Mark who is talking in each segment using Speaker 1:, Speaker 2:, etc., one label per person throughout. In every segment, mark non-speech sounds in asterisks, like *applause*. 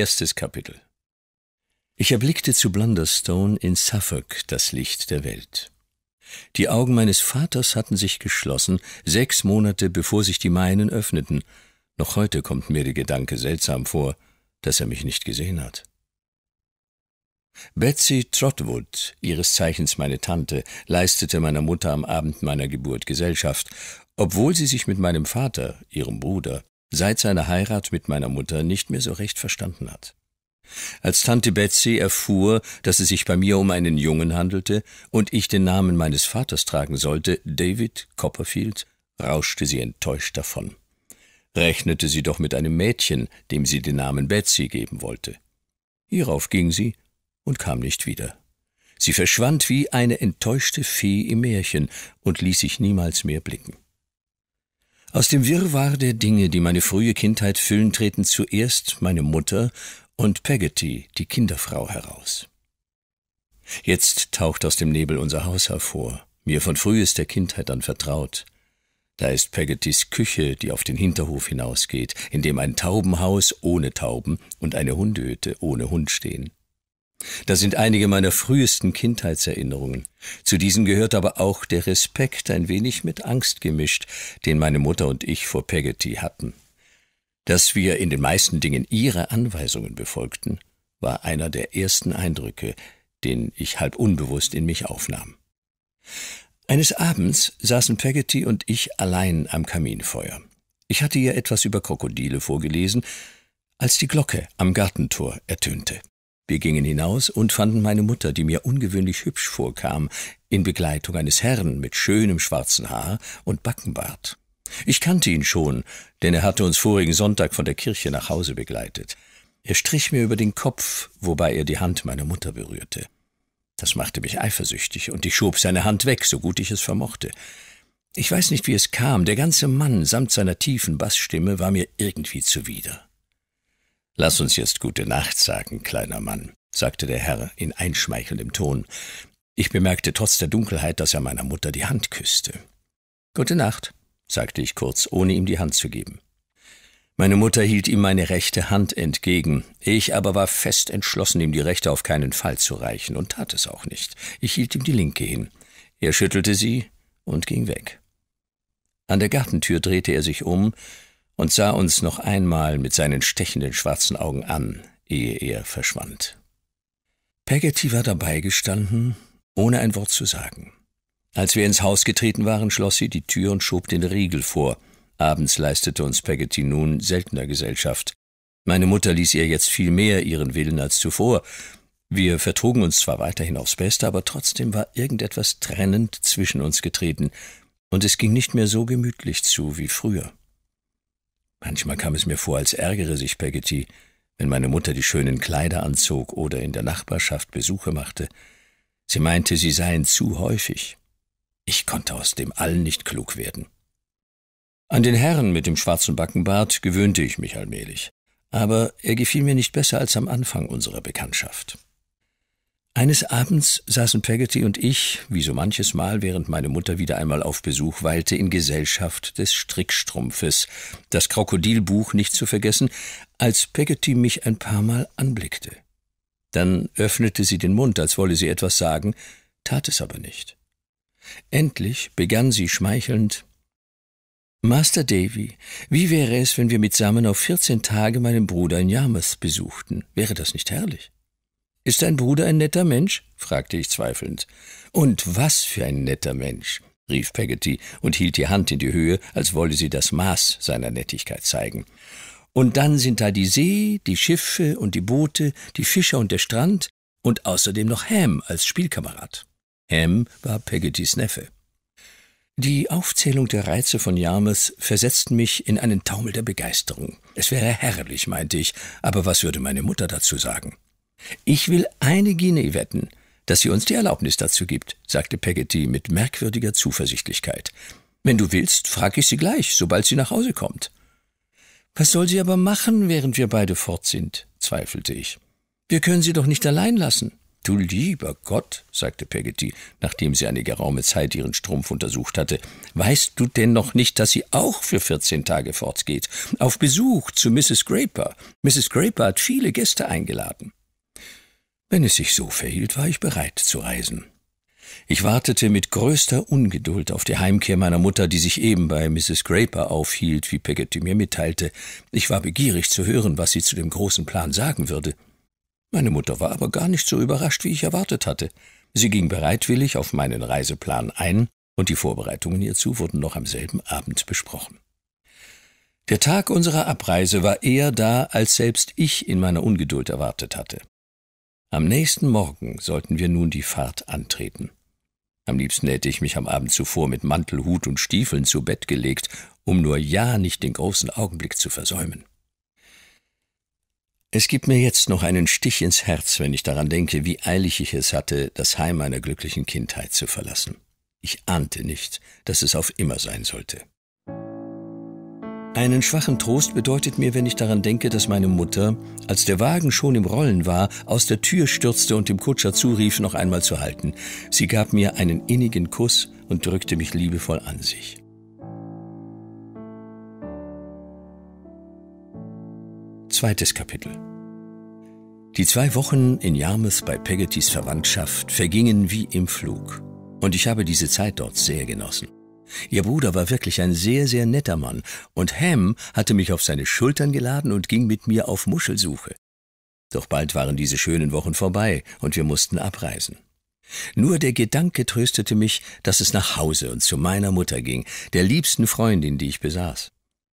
Speaker 1: Erstes Kapitel Ich erblickte zu Blunderstone in Suffolk das Licht der Welt. Die Augen meines Vaters hatten sich geschlossen, sechs Monate bevor sich die meinen öffneten. Noch heute kommt mir der Gedanke seltsam vor, dass er mich nicht gesehen hat. Betsy Trotwood, ihres Zeichens meine Tante, leistete meiner Mutter am Abend meiner Geburt Gesellschaft, obwohl sie sich mit meinem Vater, ihrem Bruder, seit seiner Heirat mit meiner Mutter nicht mehr so recht verstanden hat. Als Tante Betsy erfuhr, dass es sich bei mir um einen Jungen handelte und ich den Namen meines Vaters tragen sollte, David Copperfield, rauschte sie enttäuscht davon. Rechnete sie doch mit einem Mädchen, dem sie den Namen Betsy geben wollte. Hierauf ging sie und kam nicht wieder. Sie verschwand wie eine enttäuschte Fee im Märchen und ließ sich niemals mehr blicken. Aus dem Wirrwarr der Dinge, die meine frühe Kindheit füllen, treten zuerst meine Mutter und Peggotty, die Kinderfrau, heraus. Jetzt taucht aus dem Nebel unser Haus hervor, mir von frühester Kindheit an vertraut. Da ist Peggottys Küche, die auf den Hinterhof hinausgeht, in dem ein Taubenhaus ohne Tauben und eine Hundehütte ohne Hund stehen. Das sind einige meiner frühesten Kindheitserinnerungen. Zu diesen gehört aber auch der Respekt, ein wenig mit Angst gemischt, den meine Mutter und ich vor Peggotty hatten. Dass wir in den meisten Dingen ihre Anweisungen befolgten, war einer der ersten Eindrücke, den ich halb unbewusst in mich aufnahm. Eines Abends saßen Peggotty und ich allein am Kaminfeuer. Ich hatte ihr etwas über Krokodile vorgelesen, als die Glocke am Gartentor ertönte. Wir gingen hinaus und fanden meine Mutter, die mir ungewöhnlich hübsch vorkam, in Begleitung eines Herrn mit schönem schwarzen Haar und Backenbart. Ich kannte ihn schon, denn er hatte uns vorigen Sonntag von der Kirche nach Hause begleitet. Er strich mir über den Kopf, wobei er die Hand meiner Mutter berührte. Das machte mich eifersüchtig, und ich schob seine Hand weg, so gut ich es vermochte. Ich weiß nicht, wie es kam, der ganze Mann samt seiner tiefen Bassstimme war mir irgendwie zuwider. Lass uns jetzt gute Nacht sagen, kleiner Mann, sagte der Herr in einschmeichelndem Ton. Ich bemerkte trotz der Dunkelheit, dass er meiner Mutter die Hand küsste. Gute Nacht, sagte ich kurz, ohne ihm die Hand zu geben. Meine Mutter hielt ihm meine rechte Hand entgegen, ich aber war fest entschlossen, ihm die rechte auf keinen Fall zu reichen und tat es auch nicht. Ich hielt ihm die linke hin. Er schüttelte sie und ging weg. An der Gartentür drehte er sich um, und sah uns noch einmal mit seinen stechenden schwarzen Augen an, ehe er verschwand. Peggotty war dabei gestanden, ohne ein Wort zu sagen. Als wir ins Haus getreten waren, schloss sie die Tür und schob den Riegel vor. Abends leistete uns Peggotty nun seltener Gesellschaft. Meine Mutter ließ ihr jetzt viel mehr ihren Willen als zuvor. Wir vertrugen uns zwar weiterhin aufs Beste, aber trotzdem war irgendetwas trennend zwischen uns getreten, und es ging nicht mehr so gemütlich zu wie früher. Manchmal kam es mir vor, als ärgere sich Peggotty, wenn meine Mutter die schönen Kleider anzog oder in der Nachbarschaft Besuche machte. Sie meinte, sie seien zu häufig. Ich konnte aus dem allen nicht klug werden. An den Herrn mit dem schwarzen Backenbart gewöhnte ich mich allmählich, aber er gefiel mir nicht besser als am Anfang unserer Bekanntschaft. Eines Abends saßen Peggotty und ich, wie so manches Mal, während meine Mutter wieder einmal auf Besuch weilte, in Gesellschaft des Strickstrumpfes, das Krokodilbuch nicht zu vergessen, als Peggotty mich ein paar Mal anblickte. Dann öffnete sie den Mund, als wolle sie etwas sagen, tat es aber nicht. Endlich begann sie schmeichelnd Master Davy, wie wäre es, wenn wir mitsammen auf vierzehn Tage meinen Bruder in Yarmouth besuchten? Wäre das nicht herrlich? Ist dein Bruder ein netter Mensch? fragte ich zweifelnd. Und was für ein netter Mensch, rief Peggotty und hielt die Hand in die Höhe, als wolle sie das Maß seiner Nettigkeit zeigen. Und dann sind da die See, die Schiffe und die Boote, die Fischer und der Strand und außerdem noch Ham als Spielkamerad. Ham war Peggottys Neffe. Die Aufzählung der Reize von Yarmouth versetzten mich in einen Taumel der Begeisterung. Es wäre herrlich, meinte ich, aber was würde meine Mutter dazu sagen? Ich will eine Guinea wetten, dass sie uns die Erlaubnis dazu gibt, sagte Peggotty mit merkwürdiger Zuversichtlichkeit. Wenn du willst, frage ich sie gleich, sobald sie nach Hause kommt. Was soll sie aber machen, während wir beide fort sind? zweifelte ich. Wir können sie doch nicht allein lassen. Du lieber Gott, sagte Peggotty, nachdem sie eine geraume Zeit ihren Strumpf untersucht hatte, weißt du denn noch nicht, dass sie auch für vierzehn Tage fortgeht? Auf Besuch zu Mrs. Graper. Mrs. Graper hat viele Gäste eingeladen. Wenn es sich so verhielt, war ich bereit zu reisen. Ich wartete mit größter Ungeduld auf die Heimkehr meiner Mutter, die sich eben bei Mrs. Graper aufhielt, wie Peggotty mir mitteilte. Ich war begierig zu hören, was sie zu dem großen Plan sagen würde. Meine Mutter war aber gar nicht so überrascht, wie ich erwartet hatte. Sie ging bereitwillig auf meinen Reiseplan ein, und die Vorbereitungen hierzu wurden noch am selben Abend besprochen. Der Tag unserer Abreise war eher da, als selbst ich in meiner Ungeduld erwartet hatte. Am nächsten Morgen sollten wir nun die Fahrt antreten. Am liebsten hätte ich mich am Abend zuvor mit Mantel, Hut und Stiefeln zu Bett gelegt, um nur ja nicht den großen Augenblick zu versäumen. Es gibt mir jetzt noch einen Stich ins Herz, wenn ich daran denke, wie eilig ich es hatte, das Heim meiner glücklichen Kindheit zu verlassen. Ich ahnte nicht, dass es auf immer sein sollte. Einen schwachen Trost bedeutet mir, wenn ich daran denke, dass meine Mutter, als der Wagen schon im Rollen war, aus der Tür stürzte und dem Kutscher zurief, noch einmal zu halten. Sie gab mir einen innigen Kuss und drückte mich liebevoll an sich. Zweites Kapitel Die zwei Wochen in Yarmouth bei Peggottys Verwandtschaft vergingen wie im Flug. Und ich habe diese Zeit dort sehr genossen. Ihr Bruder war wirklich ein sehr, sehr netter Mann, und Ham hatte mich auf seine Schultern geladen und ging mit mir auf Muschelsuche. Doch bald waren diese schönen Wochen vorbei, und wir mussten abreisen. Nur der Gedanke tröstete mich, dass es nach Hause und zu meiner Mutter ging, der liebsten Freundin, die ich besaß.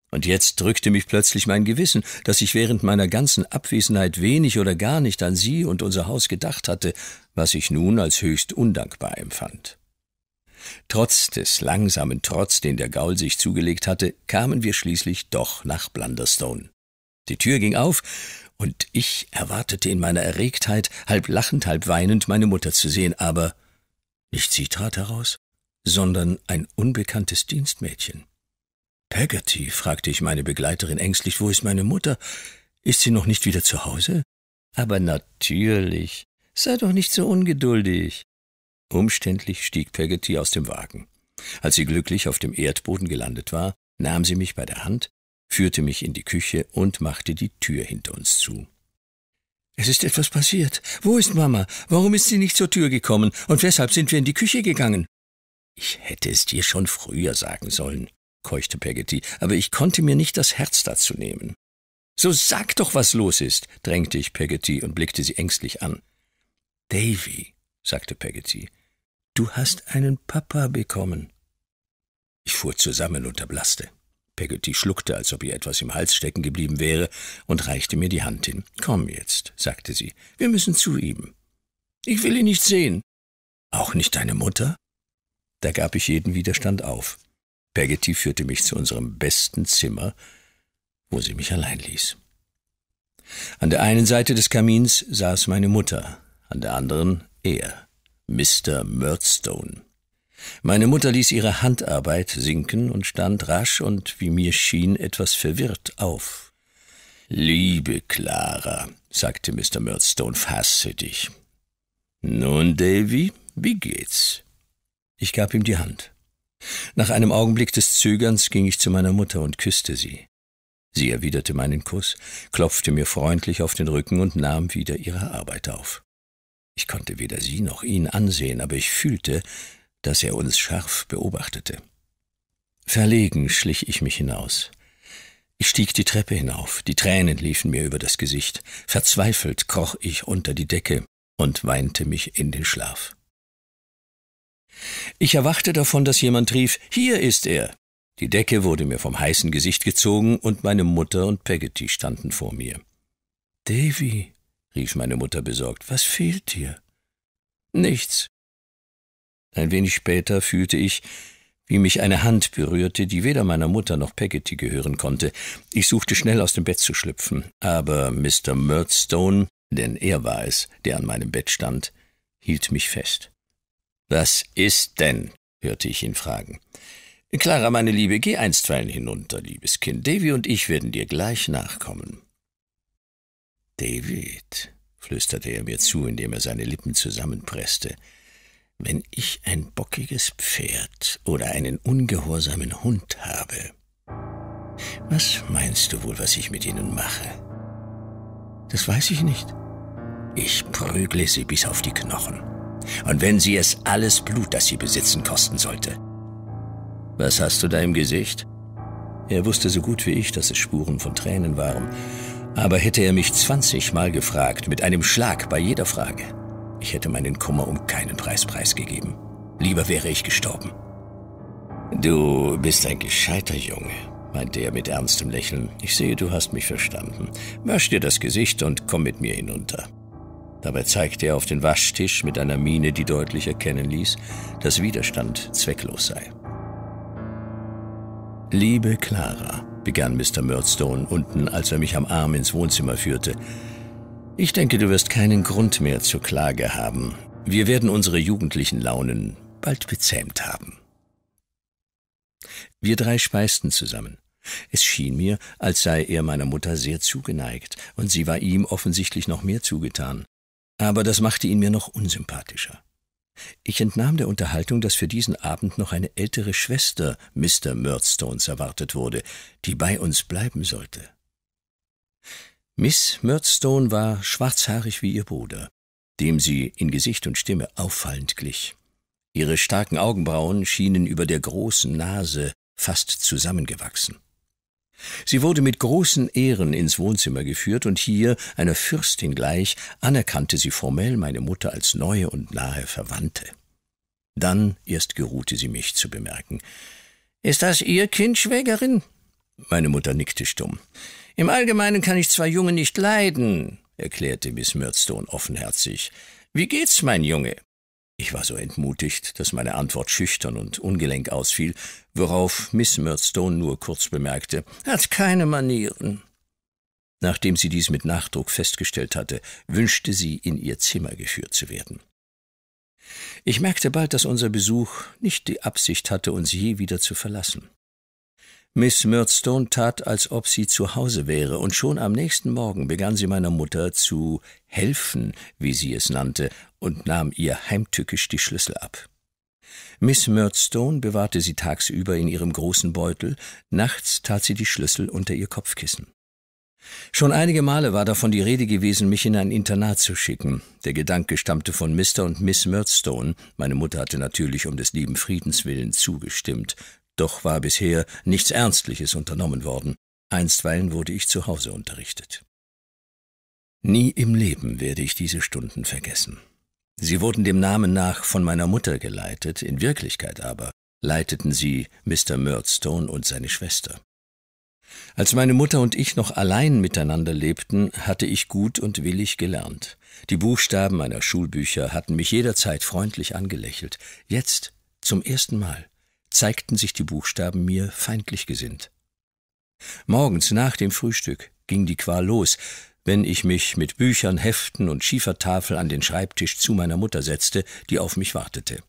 Speaker 1: Und jetzt drückte mich plötzlich mein Gewissen, dass ich während meiner ganzen Abwesenheit wenig oder gar nicht an sie und unser Haus gedacht hatte, was ich nun als höchst undankbar empfand. Trotz des langsamen Trotz, den der Gaul sich zugelegt hatte, kamen wir schließlich doch nach Blunderstone. Die Tür ging auf, und ich erwartete in meiner Erregtheit, halb lachend, halb weinend, meine Mutter zu sehen, aber nicht sie trat heraus, sondern ein unbekanntes Dienstmädchen. Peggotty, fragte ich meine Begleiterin ängstlich, wo ist meine Mutter? Ist sie noch nicht wieder zu Hause? Aber natürlich. Sei doch nicht so ungeduldig. Umständlich stieg Peggotty aus dem Wagen. Als sie glücklich auf dem Erdboden gelandet war, nahm sie mich bei der Hand, führte mich in die Küche und machte die Tür hinter uns zu. Es ist etwas passiert. Wo ist Mama? Warum ist sie nicht zur Tür gekommen? Und weshalb sind wir in die Küche gegangen? Ich hätte es dir schon früher sagen sollen, keuchte Peggotty, aber ich konnte mir nicht das Herz dazu nehmen. So sag doch, was los ist, drängte ich Peggotty und blickte sie ängstlich an. Davy, sagte Peggotty, Du hast einen Papa bekommen. Ich fuhr zusammen und erblasste. Peggotty schluckte, als ob ihr etwas im Hals stecken geblieben wäre, und reichte mir die Hand hin. Komm jetzt, sagte sie, wir müssen zu ihm. Ich will ihn nicht sehen. Auch nicht deine Mutter? Da gab ich jeden Widerstand auf. Peggotty führte mich zu unserem besten Zimmer, wo sie mich allein ließ. An der einen Seite des Kamins saß meine Mutter, an der anderen er. Mr. Murdstone. Meine Mutter ließ ihre Handarbeit sinken und stand rasch und, wie mir schien, etwas verwirrt auf. Liebe Clara, sagte Mr. Murdstone, fasse dich. Nun, Davy, wie geht's? Ich gab ihm die Hand. Nach einem Augenblick des Zögerns ging ich zu meiner Mutter und küsste sie. Sie erwiderte meinen Kuss, klopfte mir freundlich auf den Rücken und nahm wieder ihre Arbeit auf. Ich konnte weder sie noch ihn ansehen, aber ich fühlte, dass er uns scharf beobachtete. Verlegen schlich ich mich hinaus. Ich stieg die Treppe hinauf, die Tränen liefen mir über das Gesicht, verzweifelt kroch ich unter die Decke und weinte mich in den Schlaf. Ich erwachte davon, dass jemand rief, hier ist er. Die Decke wurde mir vom heißen Gesicht gezogen und meine Mutter und Peggotty standen vor mir. Davy, rief meine Mutter besorgt. Was fehlt dir? Nichts. Ein wenig später fühlte ich, wie mich eine Hand berührte, die weder meiner Mutter noch Peggotty gehören konnte. Ich suchte schnell aus dem Bett zu schlüpfen, aber Mr. Murdstone, denn er war es, der an meinem Bett stand, hielt mich fest. Was ist denn? hörte ich ihn fragen. Clara, meine Liebe, geh einstweilen hinunter, liebes Kind. Davy und ich werden dir gleich nachkommen. David, flüsterte er mir zu, indem er seine Lippen zusammenpresste, wenn ich ein bockiges Pferd oder einen ungehorsamen Hund habe, was meinst du wohl, was ich mit ihnen mache? Das weiß ich nicht. Ich prügle sie bis auf die Knochen. Und wenn sie es alles Blut, das sie besitzen, kosten sollte. Was hast du da im Gesicht? Er wusste so gut wie ich, dass es Spuren von Tränen waren, aber hätte er mich 20 Mal gefragt, mit einem Schlag bei jeder Frage, ich hätte meinen Kummer um keinen Preis preisgegeben. Lieber wäre ich gestorben. Du bist ein gescheiter Junge, meinte er mit ernstem Lächeln. Ich sehe, du hast mich verstanden. Wasch dir das Gesicht und komm mit mir hinunter. Dabei zeigte er auf den Waschtisch mit einer Miene, die deutlich erkennen ließ, dass Widerstand zwecklos sei. Liebe Clara, begann Mr. Murdstone unten, als er mich am Arm ins Wohnzimmer führte. Ich denke, du wirst keinen Grund mehr zur Klage haben. Wir werden unsere jugendlichen Launen bald bezähmt haben. Wir drei speisten zusammen. Es schien mir, als sei er meiner Mutter sehr zugeneigt, und sie war ihm offensichtlich noch mehr zugetan. Aber das machte ihn mir noch unsympathischer. Ich entnahm der Unterhaltung, dass für diesen Abend noch eine ältere Schwester Mr. Murdstones erwartet wurde, die bei uns bleiben sollte. Miss Murdstone war schwarzhaarig wie ihr Bruder, dem sie in Gesicht und Stimme auffallend glich. Ihre starken Augenbrauen schienen über der großen Nase fast zusammengewachsen. Sie wurde mit großen Ehren ins Wohnzimmer geführt und hier, einer Fürstin gleich, anerkannte sie formell meine Mutter als neue und nahe Verwandte. Dann erst geruhte sie mich zu bemerken. Ist das Ihr Kind, Schwägerin? Meine Mutter nickte stumm. Im Allgemeinen kann ich zwei Jungen nicht leiden, erklärte Miss Murdstone offenherzig. Wie geht's, mein Junge? Ich war so entmutigt, dass meine Antwort schüchtern und ungelenk ausfiel, worauf Miss Murdstone nur kurz bemerkte, »Hat keine Manieren.« Nachdem sie dies mit Nachdruck festgestellt hatte, wünschte sie, in ihr Zimmer geführt zu werden. Ich merkte bald, dass unser Besuch nicht die Absicht hatte, uns je wieder zu verlassen. Miss Murdstone tat, als ob sie zu Hause wäre, und schon am nächsten Morgen begann sie meiner Mutter zu helfen, wie sie es nannte, und nahm ihr heimtückisch die Schlüssel ab. Miss Murdstone bewahrte sie tagsüber in ihrem großen Beutel, nachts tat sie die Schlüssel unter ihr Kopfkissen. Schon einige Male war davon die Rede gewesen, mich in ein Internat zu schicken. Der Gedanke stammte von Mr. und Miss Murdstone. Meine Mutter hatte natürlich um des lieben Friedens willen zugestimmt doch war bisher nichts Ernstliches unternommen worden. Einstweilen wurde ich zu Hause unterrichtet. Nie im Leben werde ich diese Stunden vergessen. Sie wurden dem Namen nach von meiner Mutter geleitet, in Wirklichkeit aber leiteten sie Mr. Murdstone und seine Schwester. Als meine Mutter und ich noch allein miteinander lebten, hatte ich gut und willig gelernt. Die Buchstaben meiner Schulbücher hatten mich jederzeit freundlich angelächelt. Jetzt, zum ersten Mal, zeigten sich die Buchstaben mir feindlich gesinnt. Morgens nach dem Frühstück ging die Qual los, wenn ich mich mit Büchern, Heften und Schiefertafel an den Schreibtisch zu meiner Mutter setzte, die auf mich wartete.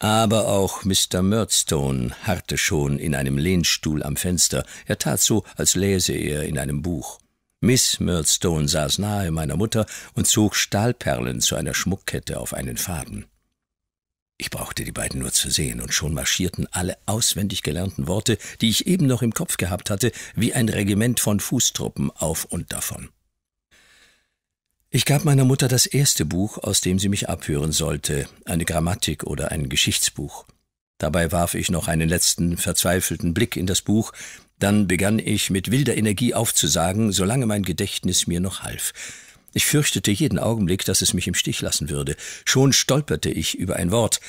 Speaker 1: Aber auch Mr. Murdstone harrte schon in einem Lehnstuhl am Fenster. Er tat so, als läse er in einem Buch. Miss Murdstone saß nahe meiner Mutter und zog Stahlperlen zu einer Schmuckkette auf einen Faden. Ich brauchte die beiden nur zu sehen, und schon marschierten alle auswendig gelernten Worte, die ich eben noch im Kopf gehabt hatte, wie ein Regiment von Fußtruppen auf und davon. Ich gab meiner Mutter das erste Buch, aus dem sie mich abhören sollte, eine Grammatik oder ein Geschichtsbuch. Dabei warf ich noch einen letzten verzweifelten Blick in das Buch, dann begann ich mit wilder Energie aufzusagen, solange mein Gedächtnis mir noch half. Ich fürchtete jeden Augenblick, dass es mich im Stich lassen würde. Schon stolperte ich über ein Wort.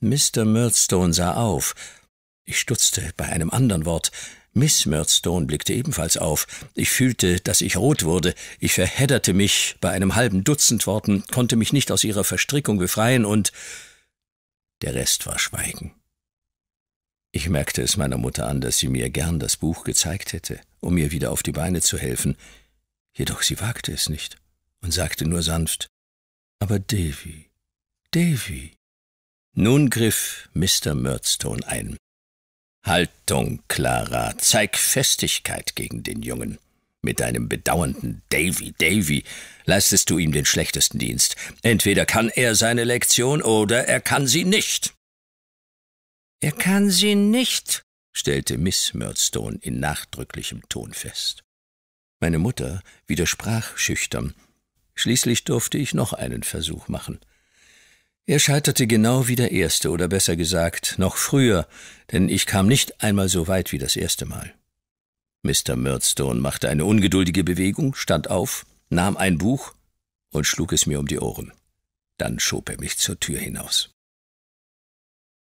Speaker 1: Mr. Murdstone sah auf. Ich stutzte bei einem anderen Wort. Miss Murdstone blickte ebenfalls auf. Ich fühlte, dass ich rot wurde. Ich verhedderte mich bei einem halben Dutzend Worten, konnte mich nicht aus ihrer Verstrickung befreien und der Rest war Schweigen. Ich merkte es meiner Mutter an, dass sie mir gern das Buch gezeigt hätte, um mir wieder auf die Beine zu helfen. Jedoch sie wagte es nicht und sagte nur sanft, aber Davy, Davy. Nun griff Mr. Murdstone ein. Haltung, Clara, zeig Festigkeit gegen den Jungen. Mit deinem bedauernden Davy, Davy, leistest du ihm den schlechtesten Dienst. Entweder kann er seine Lektion oder er kann sie nicht. Er kann sie nicht, stellte Miss Murdstone in nachdrücklichem Ton fest. Meine Mutter widersprach schüchtern, Schließlich durfte ich noch einen Versuch machen. Er scheiterte genau wie der erste, oder besser gesagt, noch früher, denn ich kam nicht einmal so weit wie das erste Mal. Mr. Murdstone machte eine ungeduldige Bewegung, stand auf, nahm ein Buch und schlug es mir um die Ohren. Dann schob er mich zur Tür hinaus.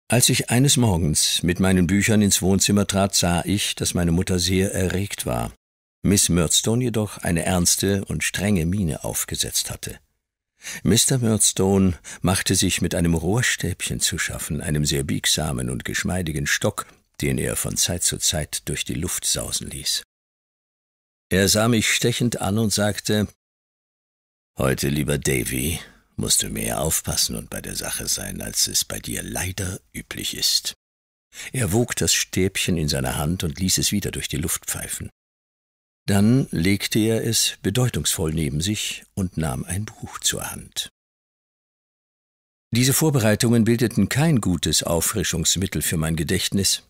Speaker 1: Als ich eines Morgens mit meinen Büchern ins Wohnzimmer trat, sah ich, dass meine Mutter sehr erregt war. Miss Murdstone jedoch eine ernste und strenge Miene aufgesetzt hatte. Mr. Murdstone machte sich mit einem Rohrstäbchen zu schaffen, einem sehr biegsamen und geschmeidigen Stock, den er von Zeit zu Zeit durch die Luft sausen ließ. Er sah mich stechend an und sagte, Heute, lieber Davy, musst du mehr aufpassen und bei der Sache sein, als es bei dir leider üblich ist. Er wog das Stäbchen in seiner Hand und ließ es wieder durch die Luft pfeifen. Dann legte er es bedeutungsvoll neben sich und nahm ein Buch zur Hand. Diese Vorbereitungen bildeten kein gutes Auffrischungsmittel für mein Gedächtnis.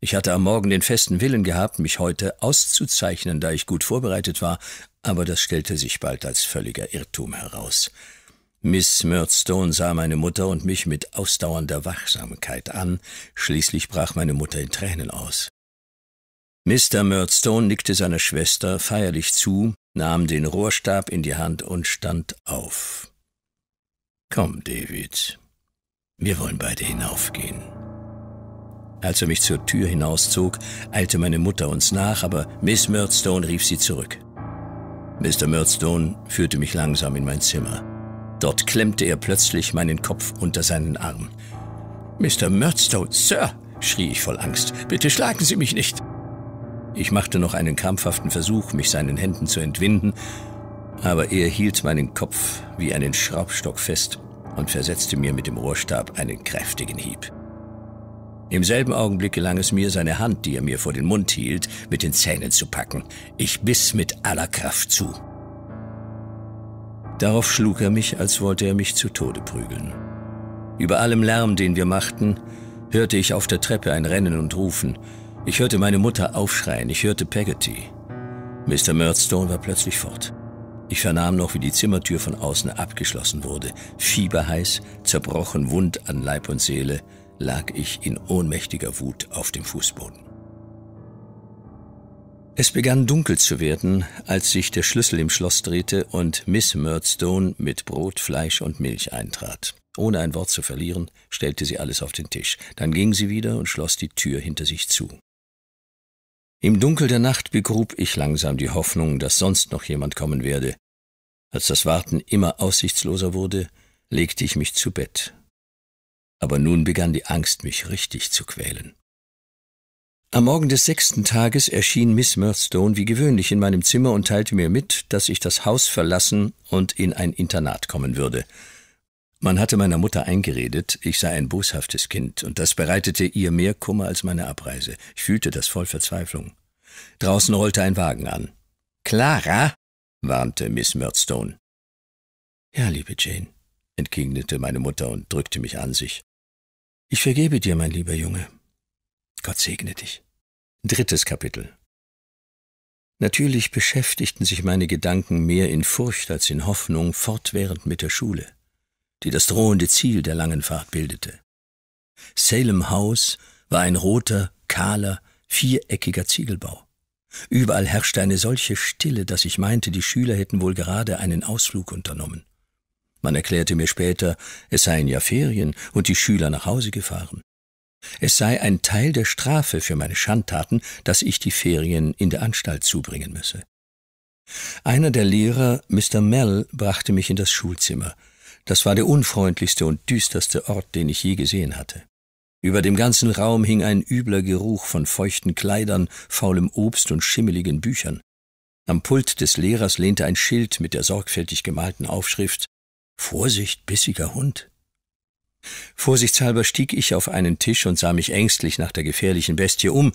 Speaker 1: Ich hatte am Morgen den festen Willen gehabt, mich heute auszuzeichnen, da ich gut vorbereitet war, aber das stellte sich bald als völliger Irrtum heraus. Miss Murdstone sah meine Mutter und mich mit ausdauernder Wachsamkeit an, schließlich brach meine Mutter in Tränen aus. Mr. Murdstone nickte seiner Schwester feierlich zu, nahm den Rohrstab in die Hand und stand auf. Komm, David, wir wollen beide hinaufgehen. Als er mich zur Tür hinauszog, eilte meine Mutter uns nach, aber Miss Murdstone rief sie zurück. Mr. Murdstone führte mich langsam in mein Zimmer. Dort klemmte er plötzlich meinen Kopf unter seinen Arm. Mr. Murdstone, Sir, schrie ich voll Angst, bitte schlagen Sie mich nicht. Ich machte noch einen krampfhaften Versuch, mich seinen Händen zu entwinden, aber er hielt meinen Kopf wie einen Schraubstock fest und versetzte mir mit dem Rohrstab einen kräftigen Hieb. Im selben Augenblick gelang es mir, seine Hand, die er mir vor den Mund hielt, mit den Zähnen zu packen. Ich biss mit aller Kraft zu. Darauf schlug er mich, als wollte er mich zu Tode prügeln. Über allem Lärm, den wir machten, hörte ich auf der Treppe ein Rennen und Rufen. Ich hörte meine Mutter aufschreien, ich hörte Peggotty. Mr. Murdstone war plötzlich fort. Ich vernahm noch, wie die Zimmertür von außen abgeschlossen wurde. Fieberheiß, zerbrochen, wund an Leib und Seele, lag ich in ohnmächtiger Wut auf dem Fußboden. Es begann dunkel zu werden, als sich der Schlüssel im Schloss drehte und Miss Murdstone mit Brot, Fleisch und Milch eintrat. Ohne ein Wort zu verlieren, stellte sie alles auf den Tisch. Dann ging sie wieder und schloss die Tür hinter sich zu. Im Dunkel der Nacht begrub ich langsam die Hoffnung, dass sonst noch jemand kommen werde. Als das Warten immer aussichtsloser wurde, legte ich mich zu Bett. Aber nun begann die Angst, mich richtig zu quälen. Am Morgen des sechsten Tages erschien Miss Murdstone wie gewöhnlich in meinem Zimmer und teilte mir mit, dass ich das Haus verlassen und in ein Internat kommen würde. Man hatte meiner Mutter eingeredet, ich sei ein boshaftes Kind, und das bereitete ihr mehr Kummer als meine Abreise. Ich fühlte das voll Verzweiflung. Draußen rollte ein Wagen an. Clara, warnte Miss Murdstone. Ja, liebe Jane, entgegnete meine Mutter und drückte mich an sich. Ich vergebe dir, mein lieber Junge. Gott segne dich. Drittes Kapitel. Natürlich beschäftigten sich meine Gedanken mehr in Furcht als in Hoffnung fortwährend mit der Schule die das drohende Ziel der langen Fahrt bildete. Salem House war ein roter, kahler, viereckiger Ziegelbau. Überall herrschte eine solche Stille, dass ich meinte, die Schüler hätten wohl gerade einen Ausflug unternommen. Man erklärte mir später, es seien ja Ferien und die Schüler nach Hause gefahren. Es sei ein Teil der Strafe für meine Schandtaten, dass ich die Ferien in der Anstalt zubringen müsse. Einer der Lehrer, Mr. Mell, brachte mich in das Schulzimmer. Das war der unfreundlichste und düsterste Ort, den ich je gesehen hatte. Über dem ganzen Raum hing ein übler Geruch von feuchten Kleidern, faulem Obst und schimmeligen Büchern. Am Pult des Lehrers lehnte ein Schild mit der sorgfältig gemalten Aufschrift Vorsicht, bissiger Hund. Vorsichtshalber stieg ich auf einen Tisch und sah mich ängstlich nach der gefährlichen Bestie um,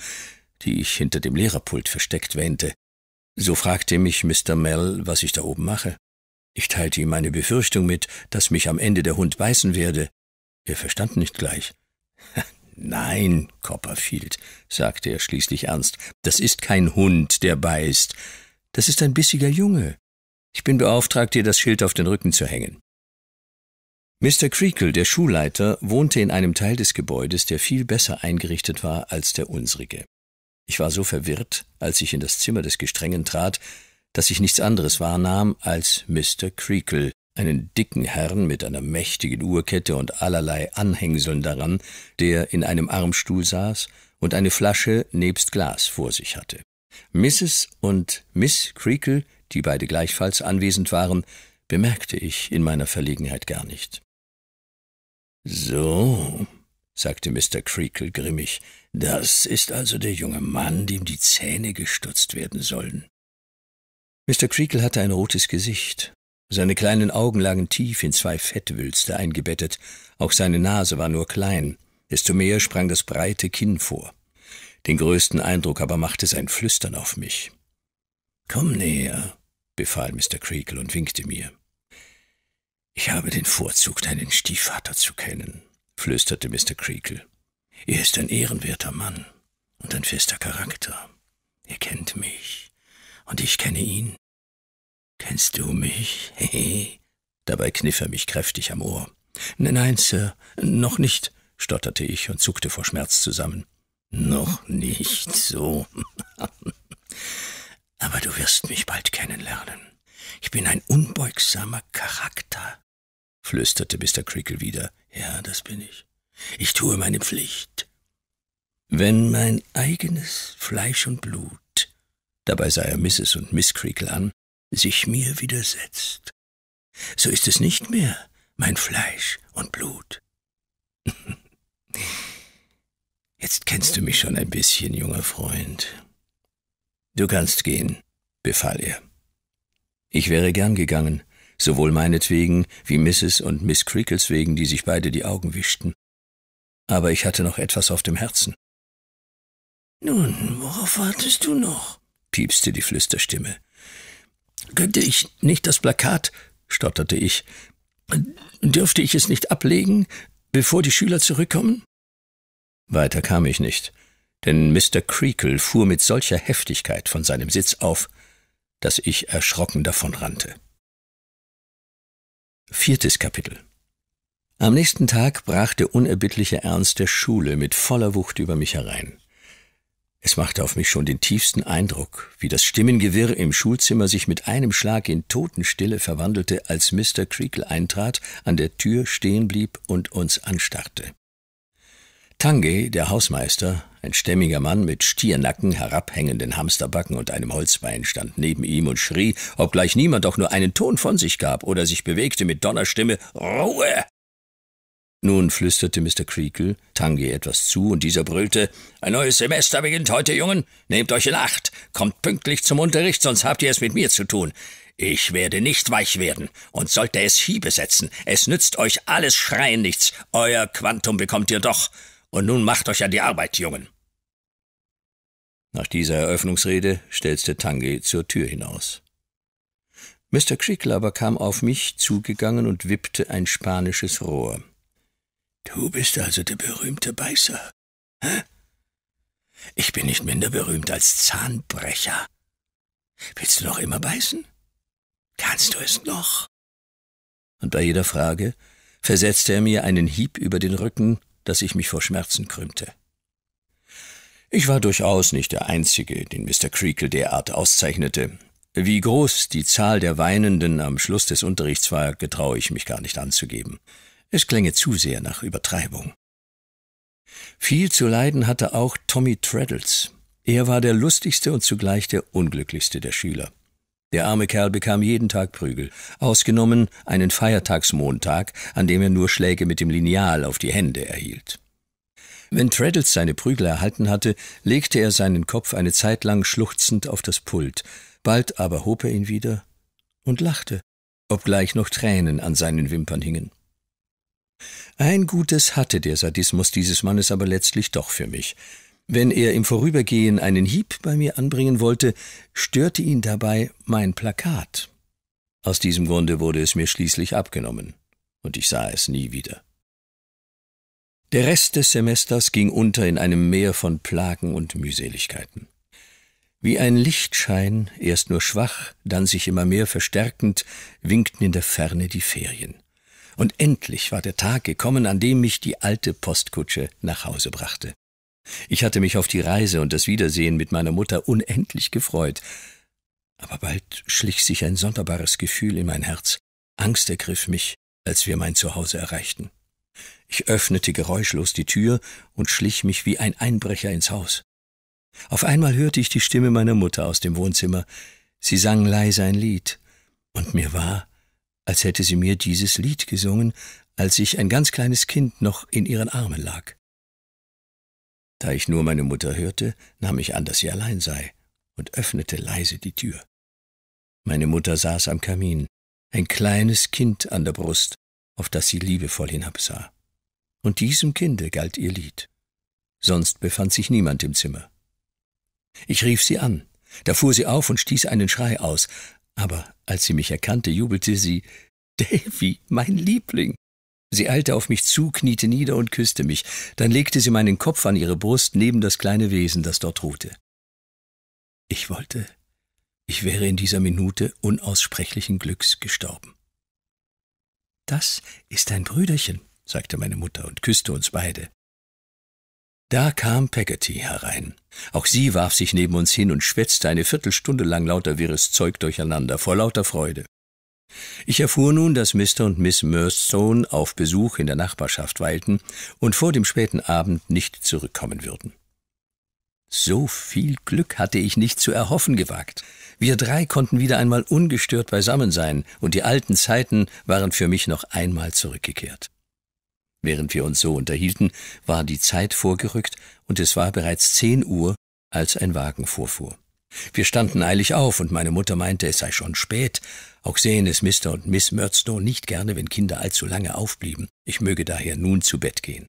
Speaker 1: die ich hinter dem Lehrerpult versteckt wähnte. So fragte mich Mr. Mell, was ich da oben mache. Ich teilte ihm meine Befürchtung mit, dass mich am Ende der Hund beißen werde. Er verstand nicht gleich. *laughs* Nein, Copperfield, sagte er schließlich ernst, das ist kein Hund, der beißt. Das ist ein bissiger Junge. Ich bin beauftragt, dir das Schild auf den Rücken zu hängen. Mr. Creakle, der Schulleiter, wohnte in einem Teil des Gebäudes, der viel besser eingerichtet war als der unsrige. Ich war so verwirrt, als ich in das Zimmer des Gestrengen trat, dass ich nichts anderes wahrnahm als Mr. Creakle, einen dicken Herrn mit einer mächtigen Uhrkette und allerlei Anhängseln daran, der in einem Armstuhl saß und eine Flasche nebst Glas vor sich hatte. Mrs. und Miss Creakle, die beide gleichfalls anwesend waren, bemerkte ich in meiner Verlegenheit gar nicht. So, sagte Mr. Creakle grimmig, das ist also der junge Mann, dem die Zähne gestutzt werden sollen. Mr. Creakle hatte ein rotes Gesicht. Seine kleinen Augen lagen tief in zwei Fettwülste eingebettet. Auch seine Nase war nur klein. Desto mehr sprang das breite Kinn vor. Den größten Eindruck aber machte sein Flüstern auf mich. Komm näher, befahl Mr. Creakle und winkte mir. Ich habe den Vorzug, deinen Stiefvater zu kennen, flüsterte Mr. Creakle. Er ist ein ehrenwerter Mann und ein fester Charakter. Er kennt mich und ich kenne ihn. Kennst du mich? Hehe. *laughs* Dabei kniff er mich kräftig am Ohr. Nein, Sir, noch nicht, stotterte ich und zuckte vor Schmerz zusammen. Noch nicht so. *laughs* Aber du wirst mich bald kennenlernen. Ich bin ein unbeugsamer Charakter, flüsterte Mr. Creakle wieder. Ja, das bin ich. Ich tue meine Pflicht. Wenn mein eigenes Fleisch und Blut dabei sah er Mrs. und Miss Creakle an, sich mir widersetzt. So ist es nicht mehr, mein Fleisch und Blut. *laughs* Jetzt kennst du mich schon ein bisschen, junger Freund. Du kannst gehen, befahl er. Ich wäre gern gegangen, sowohl meinetwegen wie Mrs. und Miss Creakles wegen, die sich beide die Augen wischten. Aber ich hatte noch etwas auf dem Herzen. Nun, worauf wartest du noch? piepste die Flüsterstimme. Könnte ich nicht das Plakat, stotterte ich, dürfte ich es nicht ablegen, bevor die Schüler zurückkommen? Weiter kam ich nicht, denn Mr. Creakle fuhr mit solcher Heftigkeit von seinem Sitz auf, dass ich erschrocken davonrannte. Viertes Kapitel Am nächsten Tag brach der unerbittliche Ernst der Schule mit voller Wucht über mich herein. Es machte auf mich schon den tiefsten Eindruck, wie das Stimmengewirr im Schulzimmer sich mit einem Schlag in Totenstille verwandelte, als Mr. Creakle eintrat, an der Tür stehen blieb und uns anstarrte. Tange, der Hausmeister, ein stämmiger Mann mit Stiernacken, herabhängenden Hamsterbacken und einem Holzbein, stand neben ihm und schrie, obgleich niemand auch nur einen Ton von sich gab oder sich bewegte mit Donnerstimme Ruhe. Nun flüsterte Mr. Creakle Tangi etwas zu, und dieser brüllte Ein neues Semester beginnt heute, Jungen. Nehmt euch in Acht. Kommt pünktlich zum Unterricht, sonst habt ihr es mit mir zu tun. Ich werde nicht weich werden und sollte es Hiebe setzen. Es nützt euch alles Schreien nichts. Euer Quantum bekommt ihr doch. Und nun macht euch an die Arbeit, Jungen. Nach dieser Eröffnungsrede stelzte Tangi zur Tür hinaus. Mr. Creakle aber kam auf mich zugegangen und wippte ein spanisches Rohr. Du bist also der berühmte Beißer. Hä? Ich bin nicht minder berühmt als Zahnbrecher. Willst du noch immer beißen? Kannst du es noch? Und bei jeder Frage versetzte er mir einen Hieb über den Rücken, dass ich mich vor Schmerzen krümmte. Ich war durchaus nicht der Einzige, den Mr. Creakle derart auszeichnete. Wie groß die Zahl der Weinenden am Schluss des Unterrichts war, getraue ich mich gar nicht anzugeben. Es klänge zu sehr nach Übertreibung. Viel zu leiden hatte auch Tommy Traddles. Er war der lustigste und zugleich der unglücklichste der Schüler. Der arme Kerl bekam jeden Tag Prügel, ausgenommen einen Feiertagsmontag, an dem er nur Schläge mit dem Lineal auf die Hände erhielt. Wenn Traddles seine Prügel erhalten hatte, legte er seinen Kopf eine Zeit lang schluchzend auf das Pult, bald aber hob er ihn wieder und lachte, obgleich noch Tränen an seinen Wimpern hingen. Ein Gutes hatte der Sadismus dieses Mannes aber letztlich doch für mich. Wenn er im Vorübergehen einen Hieb bei mir anbringen wollte, störte ihn dabei mein Plakat. Aus diesem Grunde wurde es mir schließlich abgenommen, und ich sah es nie wieder. Der Rest des Semesters ging unter in einem Meer von Plagen und Mühseligkeiten. Wie ein Lichtschein, erst nur schwach, dann sich immer mehr verstärkend, winkten in der Ferne die Ferien. Und endlich war der Tag gekommen, an dem mich die alte Postkutsche nach Hause brachte. Ich hatte mich auf die Reise und das Wiedersehen mit meiner Mutter unendlich gefreut. Aber bald schlich sich ein sonderbares Gefühl in mein Herz. Angst ergriff mich, als wir mein Zuhause erreichten. Ich öffnete geräuschlos die Tür und schlich mich wie ein Einbrecher ins Haus. Auf einmal hörte ich die Stimme meiner Mutter aus dem Wohnzimmer. Sie sang leise ein Lied, und mir war, als hätte sie mir dieses Lied gesungen, als ich ein ganz kleines Kind noch in ihren Armen lag. Da ich nur meine Mutter hörte, nahm ich an, dass sie allein sei und öffnete leise die Tür. Meine Mutter saß am Kamin, ein kleines Kind an der Brust, auf das sie liebevoll hinabsah. Und diesem Kinde galt ihr Lied. Sonst befand sich niemand im Zimmer. Ich rief sie an, da fuhr sie auf und stieß einen Schrei aus, aber als sie mich erkannte, jubelte sie *laughs* Davy, mein Liebling. Sie eilte auf mich zu, kniete nieder und küsste mich. Dann legte sie meinen Kopf an ihre Brust neben das kleine Wesen, das dort ruhte. Ich wollte, ich wäre in dieser Minute unaussprechlichen Glücks gestorben. Das ist dein Brüderchen, sagte meine Mutter und küsste uns beide. Da kam Peggotty herein. Auch sie warf sich neben uns hin und schwätzte eine Viertelstunde lang lauter wirres Zeug durcheinander, vor lauter Freude. Ich erfuhr nun, dass Mr. und Miss Murstone auf Besuch in der Nachbarschaft weilten und vor dem späten Abend nicht zurückkommen würden. So viel Glück hatte ich nicht zu erhoffen gewagt. Wir drei konnten wieder einmal ungestört beisammen sein, und die alten Zeiten waren für mich noch einmal zurückgekehrt. Während wir uns so unterhielten, war die Zeit vorgerückt und es war bereits zehn Uhr, als ein Wagen vorfuhr. Wir standen eilig auf und meine Mutter meinte, es sei schon spät. Auch sehen es Mr. und Miss Murdstone nicht gerne, wenn Kinder allzu lange aufblieben. Ich möge daher nun zu Bett gehen.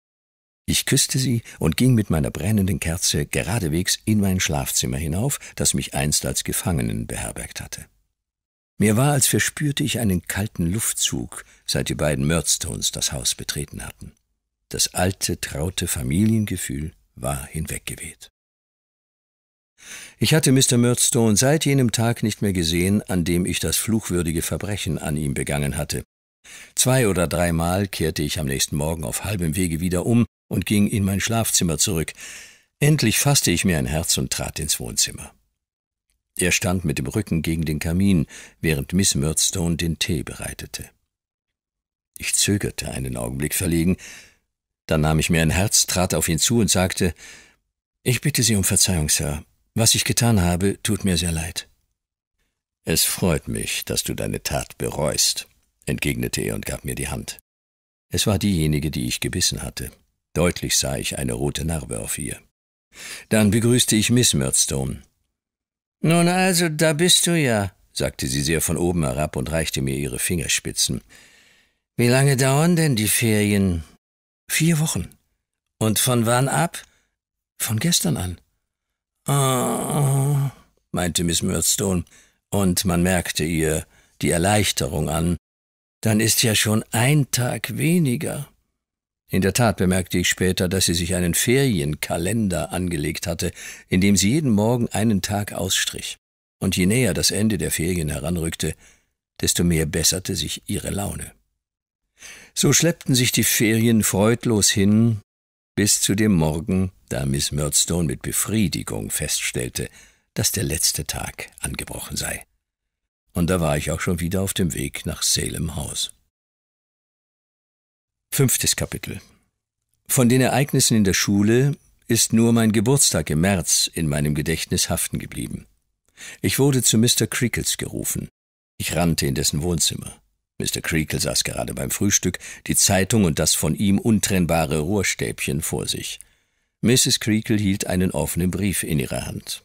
Speaker 1: Ich küsste sie und ging mit meiner brennenden Kerze geradewegs in mein Schlafzimmer hinauf, das mich einst als Gefangenen beherbergt hatte. Mir war, als verspürte ich einen kalten Luftzug, seit die beiden Murdstones das Haus betreten hatten. Das alte, traute Familiengefühl war hinweggeweht. Ich hatte Mr. Murdstone seit jenem Tag nicht mehr gesehen, an dem ich das fluchwürdige Verbrechen an ihm begangen hatte. Zwei oder dreimal kehrte ich am nächsten Morgen auf halbem Wege wieder um und ging in mein Schlafzimmer zurück. Endlich fasste ich mir ein Herz und trat ins Wohnzimmer. Er stand mit dem Rücken gegen den Kamin, während Miss Murdstone den Tee bereitete. Ich zögerte einen Augenblick verlegen, dann nahm ich mir ein Herz, trat auf ihn zu und sagte, »Ich bitte Sie um Verzeihung, Sir. Was ich getan habe, tut mir sehr leid.« »Es freut mich, dass du deine Tat bereust«, entgegnete er und gab mir die Hand. Es war diejenige, die ich gebissen hatte. Deutlich sah ich eine rote Narbe auf ihr. Dann begrüßte ich Miss Murdstone. Nun also, da bist du ja, sagte sie sehr von oben herab und reichte mir ihre Fingerspitzen. Wie lange dauern denn die Ferien? Vier Wochen. Und von wann ab? Von gestern an. Oh, meinte Miss Murdstone, und man merkte ihr die Erleichterung an. Dann ist ja schon ein Tag weniger. In der Tat bemerkte ich später, dass sie sich einen Ferienkalender angelegt hatte, in dem sie jeden Morgen einen Tag ausstrich. Und je näher das Ende der Ferien heranrückte, desto mehr besserte sich ihre Laune. So schleppten sich die Ferien freudlos hin, bis zu dem Morgen, da Miss Murdstone mit Befriedigung feststellte, dass der letzte Tag angebrochen sei. Und da war ich auch schon wieder auf dem Weg nach Salem House. Fünftes Kapitel. Von den Ereignissen in der Schule ist nur mein Geburtstag im März in meinem Gedächtnis haften geblieben. Ich wurde zu Mr. Creakles gerufen. Ich rannte in dessen Wohnzimmer. Mr. Creakle saß gerade beim Frühstück, die Zeitung und das von ihm untrennbare Rohrstäbchen vor sich. Mrs. Creakle hielt einen offenen Brief in ihrer Hand.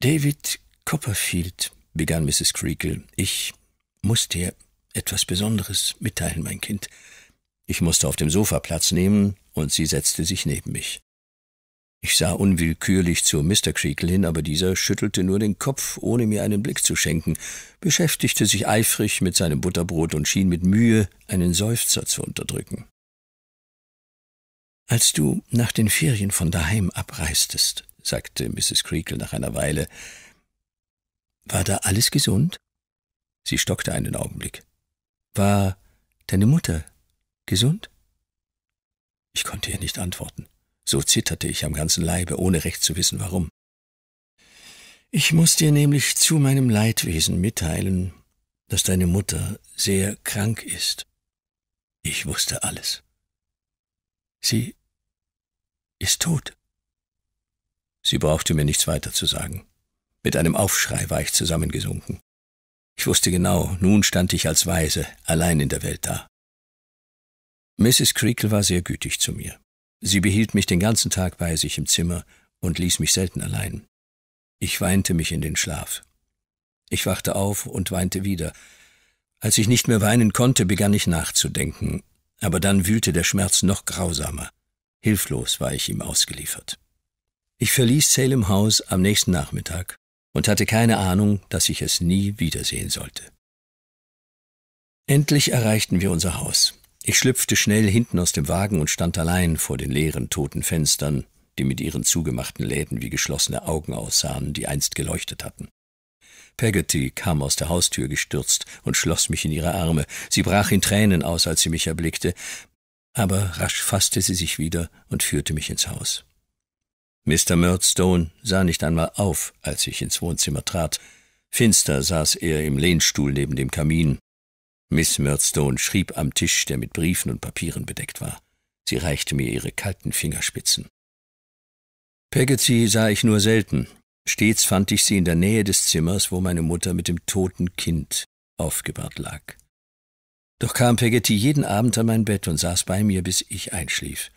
Speaker 1: David Copperfield, begann Mrs. Creakle, ich muss dir etwas Besonderes mitteilen, mein Kind. Ich musste auf dem Sofa Platz nehmen und sie setzte sich neben mich. Ich sah unwillkürlich zu Mr. Creakle hin, aber dieser schüttelte nur den Kopf, ohne mir einen Blick zu schenken, beschäftigte sich eifrig mit seinem Butterbrot und schien mit Mühe, einen Seufzer zu unterdrücken. Als du nach den Ferien von daheim abreistest, sagte Mrs. Creakle nach einer Weile, war da alles gesund? Sie stockte einen Augenblick. War deine Mutter gesund? Ich konnte ihr nicht antworten. So zitterte ich am ganzen Leibe, ohne recht zu wissen warum. Ich muß dir nämlich zu meinem Leidwesen mitteilen, dass deine Mutter sehr krank ist. Ich wusste alles. Sie ist tot. Sie brauchte mir nichts weiter zu sagen. Mit einem Aufschrei war ich zusammengesunken. Ich wusste genau, nun stand ich als Weise allein in der Welt da. Mrs. Creakle war sehr gütig zu mir. Sie behielt mich den ganzen Tag bei sich im Zimmer und ließ mich selten allein. Ich weinte mich in den Schlaf. Ich wachte auf und weinte wieder. Als ich nicht mehr weinen konnte, begann ich nachzudenken, aber dann wühlte der Schmerz noch grausamer. Hilflos war ich ihm ausgeliefert. Ich verließ Salem House am nächsten Nachmittag und hatte keine Ahnung, dass ich es nie wiedersehen sollte. Endlich erreichten wir unser Haus. Ich schlüpfte schnell hinten aus dem Wagen und stand allein vor den leeren, toten Fenstern, die mit ihren zugemachten Läden wie geschlossene Augen aussahen, die einst geleuchtet hatten. Peggotty kam aus der Haustür gestürzt und schloss mich in ihre Arme. Sie brach in Tränen aus, als sie mich erblickte, aber rasch fasste sie sich wieder und führte mich ins Haus. Mr. Murdstone sah nicht einmal auf, als ich ins Wohnzimmer trat. Finster saß er im Lehnstuhl neben dem Kamin. Miss Murdstone schrieb am Tisch, der mit Briefen und Papieren bedeckt war. Sie reichte mir ihre kalten Fingerspitzen. Peggotty sah ich nur selten. Stets fand ich sie in der Nähe des Zimmers, wo meine Mutter mit dem toten Kind aufgebahrt lag. Doch kam Peggotty jeden Abend an mein Bett und saß bei mir, bis ich einschlief.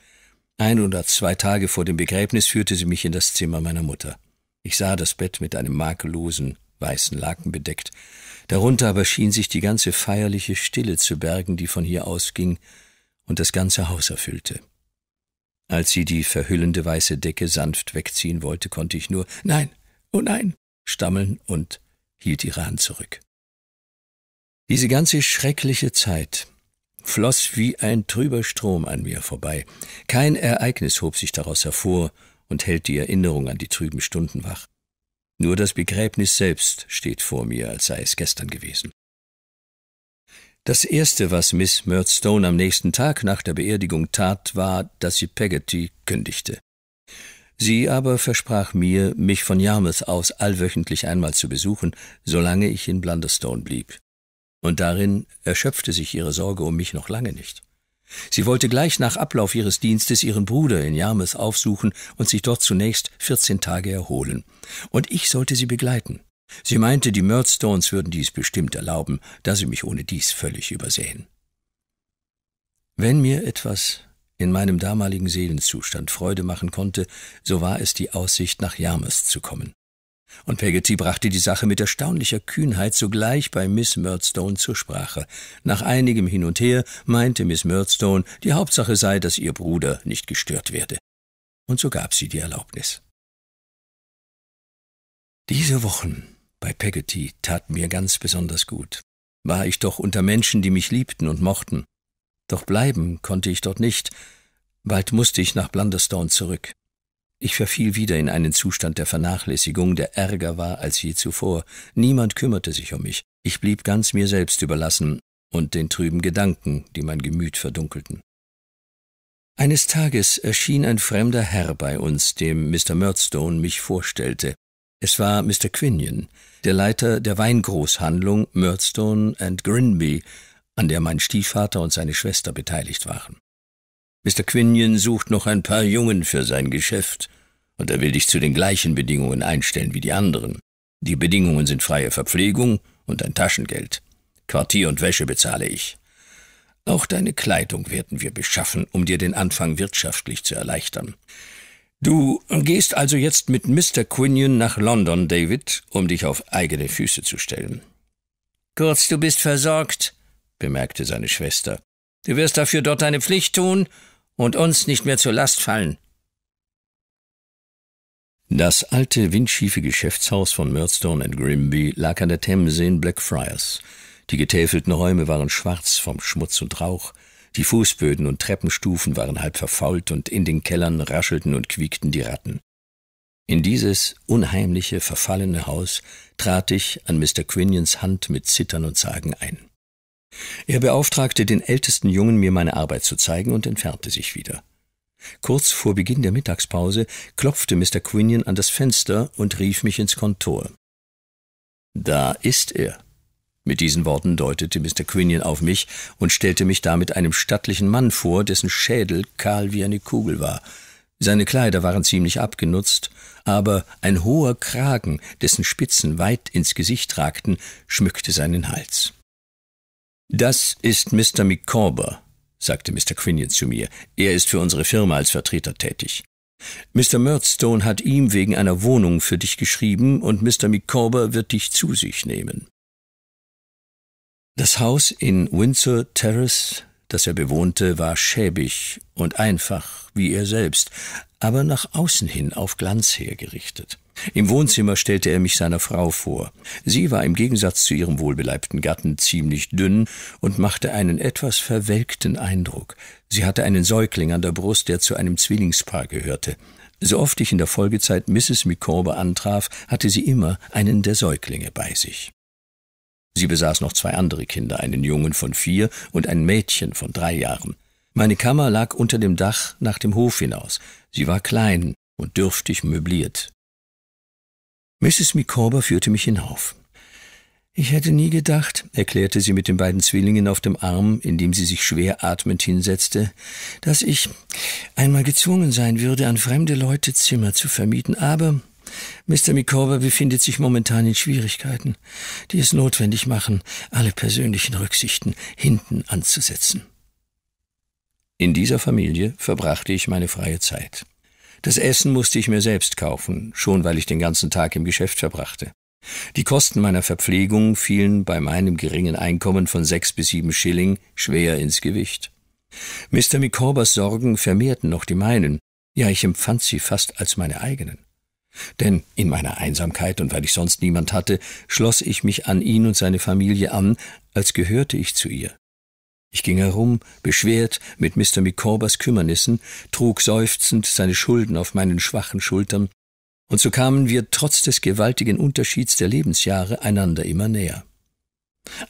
Speaker 1: Ein oder zwei Tage vor dem Begräbnis führte sie mich in das Zimmer meiner Mutter. Ich sah das Bett mit einem makellosen, weißen Laken bedeckt. Darunter aber schien sich die ganze feierliche Stille zu bergen, die von hier ausging und das ganze Haus erfüllte. Als sie die verhüllende weiße Decke sanft wegziehen wollte, konnte ich nur Nein, oh nein, stammeln und hielt ihre Hand zurück. Diese ganze schreckliche Zeit floss wie ein trüber Strom an mir vorbei. Kein Ereignis hob sich daraus hervor und hält die Erinnerung an die trüben Stunden wach. Nur das Begräbnis selbst steht vor mir, als sei es gestern gewesen. Das Erste, was Miss Murdstone am nächsten Tag nach der Beerdigung tat, war, dass sie Peggotty kündigte. Sie aber versprach mir, mich von Yarmouth aus allwöchentlich einmal zu besuchen, solange ich in Blunderstone blieb. Und darin erschöpfte sich ihre Sorge um mich noch lange nicht. Sie wollte gleich nach Ablauf ihres Dienstes ihren Bruder in Yarmouth aufsuchen und sich dort zunächst 14 Tage erholen. Und ich sollte sie begleiten. Sie meinte, die Murdstones würden dies bestimmt erlauben, da sie mich ohne dies völlig übersehen. Wenn mir etwas in meinem damaligen Seelenzustand Freude machen konnte, so war es die Aussicht, nach Yarmouth zu kommen. Und Peggotty brachte die Sache mit erstaunlicher Kühnheit sogleich bei Miss Murdstone zur Sprache. Nach einigem Hin und Her meinte Miss Murdstone, die Hauptsache sei, dass ihr Bruder nicht gestört werde. Und so gab sie die Erlaubnis. Diese Wochen bei Peggotty taten mir ganz besonders gut. War ich doch unter Menschen, die mich liebten und mochten. Doch bleiben konnte ich dort nicht. Bald musste ich nach Blunderstone zurück. Ich verfiel wieder in einen Zustand der Vernachlässigung, der ärger war als je zuvor. Niemand kümmerte sich um mich. Ich blieb ganz mir selbst überlassen und den trüben Gedanken, die mein Gemüt verdunkelten. Eines Tages erschien ein fremder Herr bei uns, dem Mr. Murdstone mich vorstellte. Es war Mr. Quinion, der Leiter der Weingroßhandlung Murdstone and Grinby, an der mein Stiefvater und seine Schwester beteiligt waren. Mr. Quinion sucht noch ein paar Jungen für sein Geschäft, und er will dich zu den gleichen Bedingungen einstellen wie die anderen. Die Bedingungen sind freie Verpflegung und ein Taschengeld. Quartier und Wäsche bezahle ich. Auch deine Kleidung werden wir beschaffen, um dir den Anfang wirtschaftlich zu erleichtern. Du gehst also jetzt mit Mr. Quinion nach London, David, um dich auf eigene Füße zu stellen. Kurz, du bist versorgt, bemerkte seine Schwester. Du wirst dafür dort deine Pflicht tun und uns nicht mehr zur Last fallen. Das alte, windschiefe Geschäftshaus von Murdstone Grimby lag an der Themse in Blackfriars. Die getäfelten Räume waren schwarz vom Schmutz und Rauch, die Fußböden und Treppenstufen waren halb verfault und in den Kellern raschelten und quiekten die Ratten. In dieses unheimliche, verfallene Haus trat ich an Mr. Quinions Hand mit Zittern und Zagen ein. Er beauftragte den ältesten Jungen, mir meine Arbeit zu zeigen, und entfernte sich wieder. Kurz vor Beginn der Mittagspause klopfte Mr. Quinion an das Fenster und rief mich ins Kontor. Da ist er. Mit diesen Worten deutete Mr. Quinion auf mich und stellte mich damit einem stattlichen Mann vor, dessen Schädel kahl wie eine Kugel war. Seine Kleider waren ziemlich abgenutzt, aber ein hoher Kragen, dessen Spitzen weit ins Gesicht ragten, schmückte seinen Hals. Das ist Mr. Micawber, sagte Mr. Quinion zu mir. Er ist für unsere Firma als Vertreter tätig. Mr. Murdstone hat ihm wegen einer Wohnung für dich geschrieben und Mr. Micawber wird dich zu sich nehmen. Das Haus in Windsor Terrace das er bewohnte, war schäbig und einfach wie er selbst, aber nach außen hin auf Glanz hergerichtet. Im Wohnzimmer stellte er mich seiner Frau vor. Sie war im Gegensatz zu ihrem wohlbeleibten Gatten ziemlich dünn und machte einen etwas verwelkten Eindruck. Sie hatte einen Säugling an der Brust, der zu einem Zwillingspaar gehörte. So oft ich in der Folgezeit Mrs. Micawber antraf, hatte sie immer einen der Säuglinge bei sich. Sie besaß noch zwei andere Kinder, einen Jungen von vier und ein Mädchen von drei Jahren. Meine Kammer lag unter dem Dach nach dem Hof hinaus. Sie war klein und dürftig möbliert. Mrs. Micawber führte mich hinauf. Ich hätte nie gedacht, erklärte sie mit den beiden Zwillingen auf dem Arm, indem sie sich schwer atmend hinsetzte, dass ich einmal gezwungen sein würde, an fremde Leute Zimmer zu vermieten, aber Mr. Micawber befindet sich momentan in Schwierigkeiten, die es notwendig machen, alle persönlichen Rücksichten hinten anzusetzen. In dieser Familie verbrachte ich meine freie Zeit. Das Essen musste ich mir selbst kaufen, schon weil ich den ganzen Tag im Geschäft verbrachte. Die Kosten meiner Verpflegung fielen bei meinem geringen Einkommen von sechs bis sieben Schilling schwer ins Gewicht. Mr. Micawbers Sorgen vermehrten noch die meinen, ja ich empfand sie fast als meine eigenen. Denn in meiner Einsamkeit und weil ich sonst niemand hatte, schloss ich mich an ihn und seine Familie an, als gehörte ich zu ihr. Ich ging herum, beschwert mit Mr. Micawbers Kümmernissen, trug seufzend seine Schulden auf meinen schwachen Schultern, und so kamen wir trotz des gewaltigen Unterschieds der Lebensjahre einander immer näher.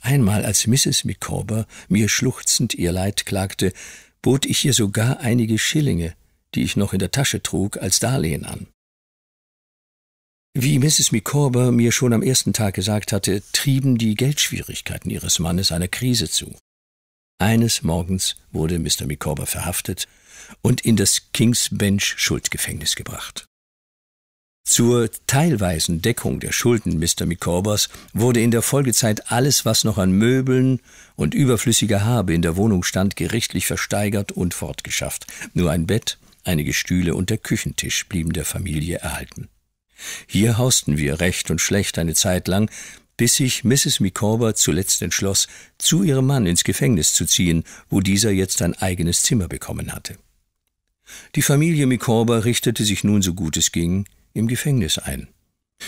Speaker 1: Einmal, als Mrs. Micawber mir schluchzend ihr Leid klagte, bot ich ihr sogar einige Schillinge, die ich noch in der Tasche trug, als Darlehen an. Wie Mrs. Micawber mir schon am ersten Tag gesagt hatte, trieben die Geldschwierigkeiten ihres Mannes einer Krise zu. Eines Morgens wurde Mr. Micawber verhaftet und in das King's Bench Schuldgefängnis gebracht. Zur teilweisen Deckung der Schulden Mr. Micawbers wurde in der Folgezeit alles, was noch an Möbeln und überflüssiger Habe in der Wohnung stand, gerichtlich versteigert und fortgeschafft. Nur ein Bett, einige Stühle und der Küchentisch blieben der Familie erhalten. Hier hausten wir recht und schlecht eine Zeit lang, bis sich Mrs. Micawber zuletzt entschloss, zu ihrem Mann ins Gefängnis zu ziehen, wo dieser jetzt ein eigenes Zimmer bekommen hatte. Die Familie Micawber richtete sich nun so gut es ging im Gefängnis ein.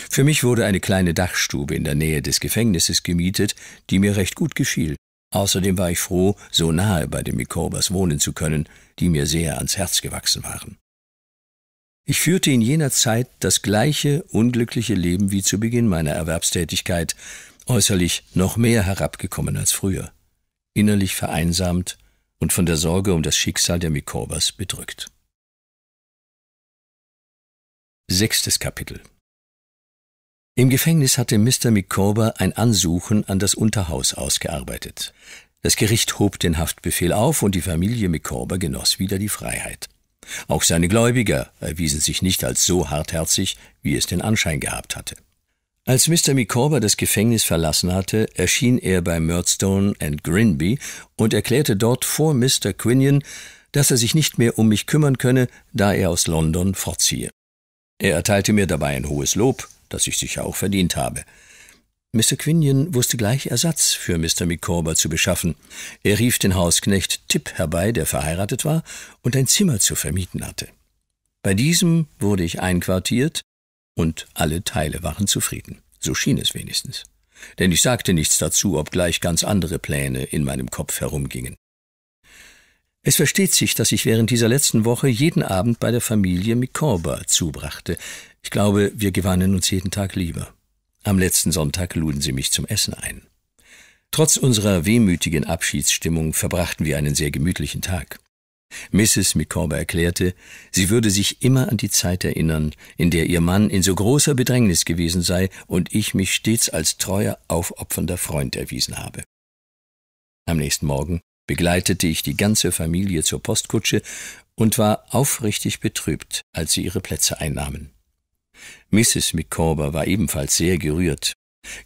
Speaker 1: Für mich wurde eine kleine Dachstube in der Nähe des Gefängnisses gemietet, die mir recht gut gefiel. Außerdem war ich froh, so nahe bei den Micawbers wohnen zu können, die mir sehr ans Herz gewachsen waren. Ich führte in jener Zeit das gleiche unglückliche Leben wie zu Beginn meiner Erwerbstätigkeit, äußerlich noch mehr herabgekommen als früher, innerlich vereinsamt und von der Sorge um das Schicksal der Micawbers bedrückt. Sechstes Kapitel Im Gefängnis hatte Mr. Micawber ein Ansuchen an das Unterhaus ausgearbeitet. Das Gericht hob den Haftbefehl auf und die Familie Micawber genoss wieder die Freiheit. Auch seine Gläubiger erwiesen sich nicht als so hartherzig, wie es den Anschein gehabt hatte. Als Mr. Micawber das Gefängnis verlassen hatte, erschien er bei Murdstone and Grinby und erklärte dort vor Mr. Quinion, dass er sich nicht mehr um mich kümmern könne, da er aus London fortziehe. Er erteilte mir dabei ein hohes Lob, das ich sicher auch verdient habe. Mr. Quinion wusste gleich Ersatz für Mr. Micawber zu beschaffen. Er rief den Hausknecht Tipp herbei, der verheiratet war und ein Zimmer zu vermieten hatte. Bei diesem wurde ich einquartiert und alle Teile waren zufrieden. So schien es wenigstens. Denn ich sagte nichts dazu, obgleich ganz andere Pläne in meinem Kopf herumgingen. Es versteht sich, dass ich während dieser letzten Woche jeden Abend bei der Familie Micawber zubrachte. Ich glaube, wir gewannen uns jeden Tag lieber. Am letzten Sonntag luden sie mich zum Essen ein. Trotz unserer wehmütigen Abschiedsstimmung verbrachten wir einen sehr gemütlichen Tag. Mrs. Micawber erklärte, sie würde sich immer an die Zeit erinnern, in der ihr Mann in so großer Bedrängnis gewesen sei und ich mich stets als treuer, aufopfernder Freund erwiesen habe. Am nächsten Morgen begleitete ich die ganze Familie zur Postkutsche und war aufrichtig betrübt, als sie ihre Plätze einnahmen. Mrs. Micawber war ebenfalls sehr gerührt.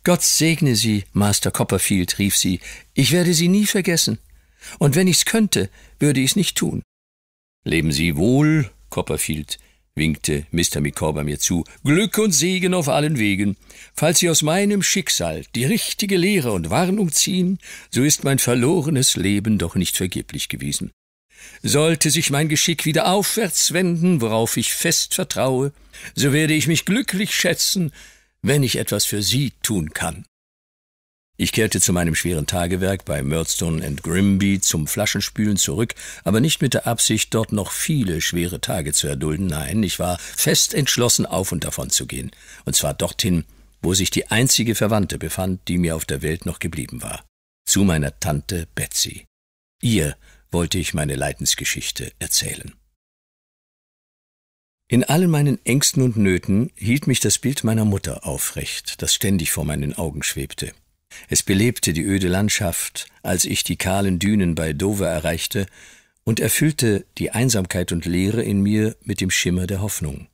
Speaker 1: Gott segne Sie, Master Copperfield, rief sie, ich werde Sie nie vergessen. Und wenn ich's könnte, würde ich's nicht tun. Leben Sie wohl, Copperfield, winkte Mr. Micawber mir zu. Glück und Segen auf allen Wegen. Falls Sie aus meinem Schicksal die richtige Lehre und Warnung ziehen, so ist mein verlorenes Leben doch nicht vergeblich gewesen. Sollte sich mein Geschick wieder aufwärts wenden, worauf ich fest vertraue, so werde ich mich glücklich schätzen, wenn ich etwas für Sie tun kann. Ich kehrte zu meinem schweren Tagewerk bei Murdstone and Grimby zum Flaschenspülen zurück, aber nicht mit der Absicht, dort noch viele schwere Tage zu erdulden. Nein, ich war fest entschlossen, auf und davon zu gehen. Und zwar dorthin, wo sich die einzige Verwandte befand, die mir auf der Welt noch geblieben war. Zu meiner Tante Betsy. Ihr wollte ich meine Leidensgeschichte erzählen. In allen meinen Ängsten und Nöten hielt mich das Bild meiner Mutter aufrecht, das ständig vor meinen Augen schwebte. Es belebte die öde Landschaft, als ich die kahlen Dünen bei Dover erreichte, und erfüllte die Einsamkeit und Leere in mir mit dem Schimmer der Hoffnung.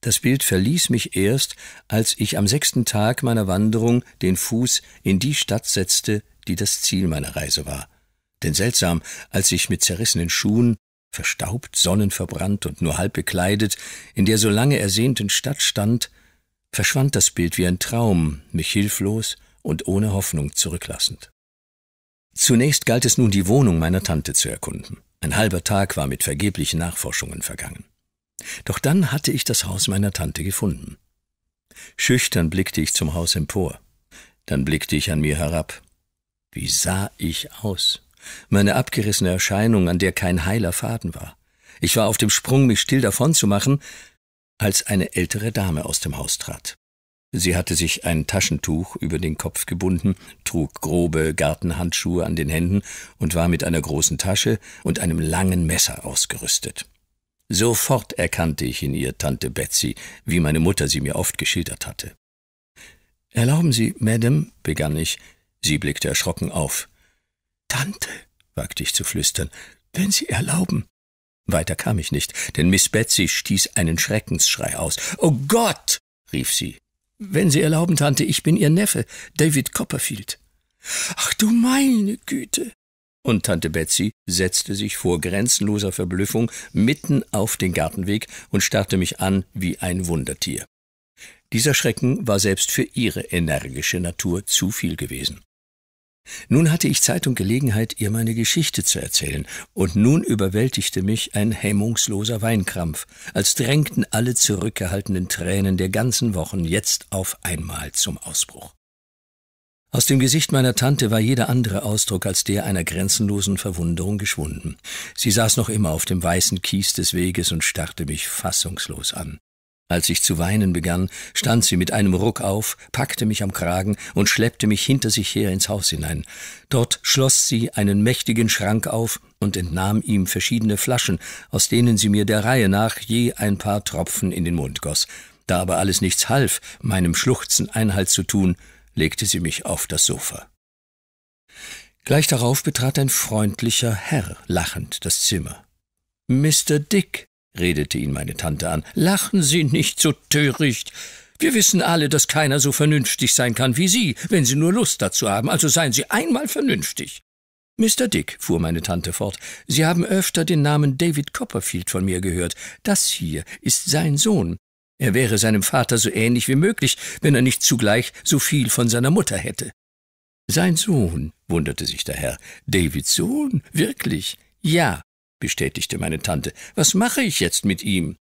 Speaker 1: Das Bild verließ mich erst, als ich am sechsten Tag meiner Wanderung den Fuß in die Stadt setzte, die das Ziel meiner Reise war, denn seltsam, als ich mit zerrissenen Schuhen, verstaubt, sonnenverbrannt und nur halb bekleidet, in der so lange ersehnten Stadt stand, verschwand das Bild wie ein Traum, mich hilflos und ohne Hoffnung zurücklassend. Zunächst galt es nun, die Wohnung meiner Tante zu erkunden. Ein halber Tag war mit vergeblichen Nachforschungen vergangen. Doch dann hatte ich das Haus meiner Tante gefunden. Schüchtern blickte ich zum Haus empor. Dann blickte ich an mir herab. Wie sah ich aus? meine abgerissene Erscheinung, an der kein heiler Faden war. Ich war auf dem Sprung, mich still davonzumachen, als eine ältere Dame aus dem Haus trat. Sie hatte sich ein Taschentuch über den Kopf gebunden, trug grobe Gartenhandschuhe an den Händen und war mit einer großen Tasche und einem langen Messer ausgerüstet. Sofort erkannte ich in ihr Tante Betsy, wie meine Mutter sie mir oft geschildert hatte. Erlauben Sie, Madame, begann ich. Sie blickte erschrocken auf. Tante, wagte ich zu flüstern, wenn Sie erlauben. Weiter kam ich nicht, denn Miss Betsy stieß einen Schreckensschrei aus. Oh Gott! rief sie. Wenn Sie erlauben, Tante, ich bin Ihr Neffe, David Copperfield. Ach du meine Güte! Und Tante Betsy setzte sich vor grenzenloser Verblüffung mitten auf den Gartenweg und starrte mich an wie ein Wundertier. Dieser Schrecken war selbst für ihre energische Natur zu viel gewesen. Nun hatte ich Zeit und Gelegenheit, ihr meine Geschichte zu erzählen, und nun überwältigte mich ein hemmungsloser Weinkrampf, als drängten alle zurückgehaltenen Tränen der ganzen Wochen jetzt auf einmal zum Ausbruch. Aus dem Gesicht meiner Tante war jeder andere Ausdruck als der einer grenzenlosen Verwunderung geschwunden. Sie saß noch immer auf dem weißen Kies des Weges und starrte mich fassungslos an. Als ich zu weinen begann, stand sie mit einem Ruck auf, packte mich am Kragen und schleppte mich hinter sich her ins Haus hinein. Dort schloss sie einen mächtigen Schrank auf und entnahm ihm verschiedene Flaschen, aus denen sie mir der Reihe nach je ein paar Tropfen in den Mund goss. Da aber alles nichts half, meinem Schluchzen Einhalt zu tun, legte sie mich auf das Sofa. Gleich darauf betrat ein freundlicher Herr lachend das Zimmer. Mr. Dick, redete ihn meine Tante an. Lachen Sie nicht so töricht. Wir wissen alle, dass keiner so vernünftig sein kann wie Sie, wenn Sie nur Lust dazu haben, also seien Sie einmal vernünftig. Mr. Dick, fuhr meine Tante fort, Sie haben öfter den Namen David Copperfield von mir gehört. Das hier ist sein Sohn. Er wäre seinem Vater so ähnlich wie möglich, wenn er nicht zugleich so viel von seiner Mutter hätte. Sein Sohn, wunderte sich der Herr. Davids Sohn? Wirklich? Ja, bestätigte meine Tante. Was mache ich jetzt mit ihm?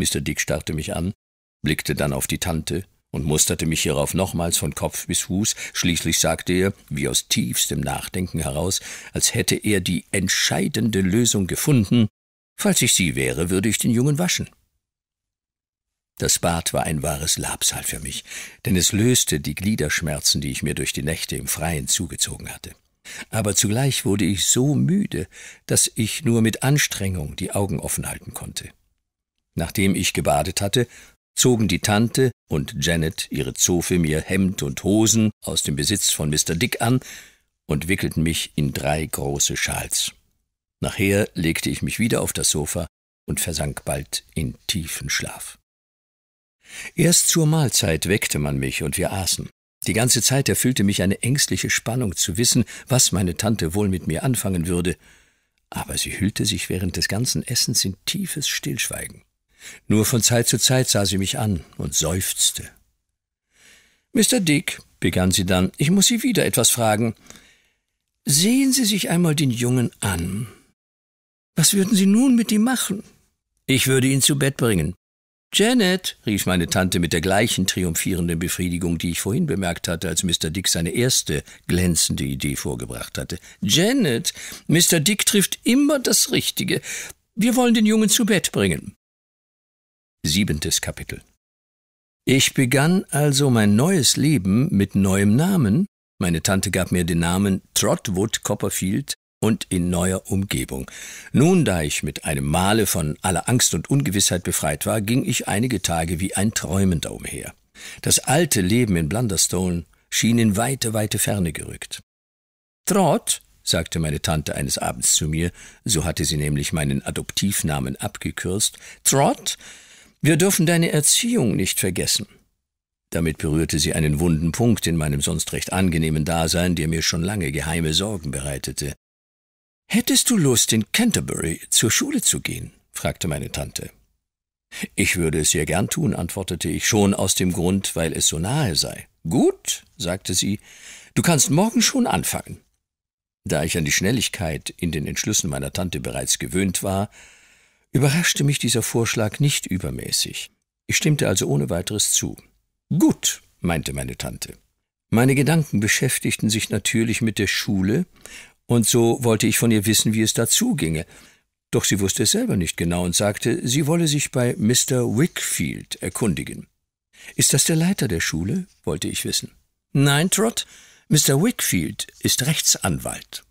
Speaker 1: Mr. Dick starrte mich an, blickte dann auf die Tante und musterte mich hierauf nochmals von Kopf bis Fuß. Schließlich sagte er, wie aus tiefstem Nachdenken heraus, als hätte er die entscheidende Lösung gefunden. Falls ich sie wäre, würde ich den Jungen waschen. Das Bad war ein wahres Labsal für mich, denn es löste die Gliederschmerzen, die ich mir durch die Nächte im Freien zugezogen hatte aber zugleich wurde ich so müde, dass ich nur mit Anstrengung die Augen offen halten konnte. Nachdem ich gebadet hatte, zogen die Tante und Janet ihre Zofe mir Hemd und Hosen aus dem Besitz von Mr. Dick an und wickelten mich in drei große Schals. Nachher legte ich mich wieder auf das Sofa und versank bald in tiefen Schlaf. Erst zur Mahlzeit weckte man mich und wir aßen. Die ganze Zeit erfüllte mich eine ängstliche Spannung zu wissen, was meine Tante wohl mit mir anfangen würde. Aber sie hüllte sich während des ganzen Essens in tiefes Stillschweigen. Nur von Zeit zu Zeit sah sie mich an und seufzte. Mr. Dick, begann sie dann, ich muss Sie wieder etwas fragen. Sehen Sie sich einmal den Jungen an. Was würden Sie nun mit ihm machen? Ich würde ihn zu Bett bringen, Janet, rief meine Tante mit der gleichen triumphierenden Befriedigung, die ich vorhin bemerkt hatte, als Mr. Dick seine erste glänzende Idee vorgebracht hatte. Janet, Mr. Dick trifft immer das Richtige. Wir wollen den Jungen zu Bett bringen. Siebentes Kapitel. Ich begann also mein neues Leben mit neuem Namen. Meine Tante gab mir den Namen Trotwood Copperfield und in neuer Umgebung. Nun, da ich mit einem Male von aller Angst und Ungewissheit befreit war, ging ich einige Tage wie ein Träumender umher. Das alte Leben in Blunderstone schien in weite, weite Ferne gerückt. Trot, sagte meine Tante eines Abends zu mir, so hatte sie nämlich meinen Adoptivnamen abgekürzt, Trot, wir dürfen deine Erziehung nicht vergessen. Damit berührte sie einen wunden Punkt in meinem sonst recht angenehmen Dasein, der mir schon lange geheime Sorgen bereitete. Hättest du Lust, in Canterbury zur Schule zu gehen? fragte meine Tante. Ich würde es sehr gern tun, antwortete ich, schon aus dem Grund, weil es so nahe sei. Gut, sagte sie, du kannst morgen schon anfangen. Da ich an die Schnelligkeit in den Entschlüssen meiner Tante bereits gewöhnt war, überraschte mich dieser Vorschlag nicht übermäßig. Ich stimmte also ohne weiteres zu. Gut, meinte meine Tante. Meine Gedanken beschäftigten sich natürlich mit der Schule und so wollte ich von ihr wissen, wie es dazu ginge. Doch sie wusste es selber nicht genau und sagte, sie wolle sich bei Mr. Wickfield erkundigen. Ist das der Leiter der Schule? wollte ich wissen. Nein, Trot, Mr. Wickfield ist Rechtsanwalt.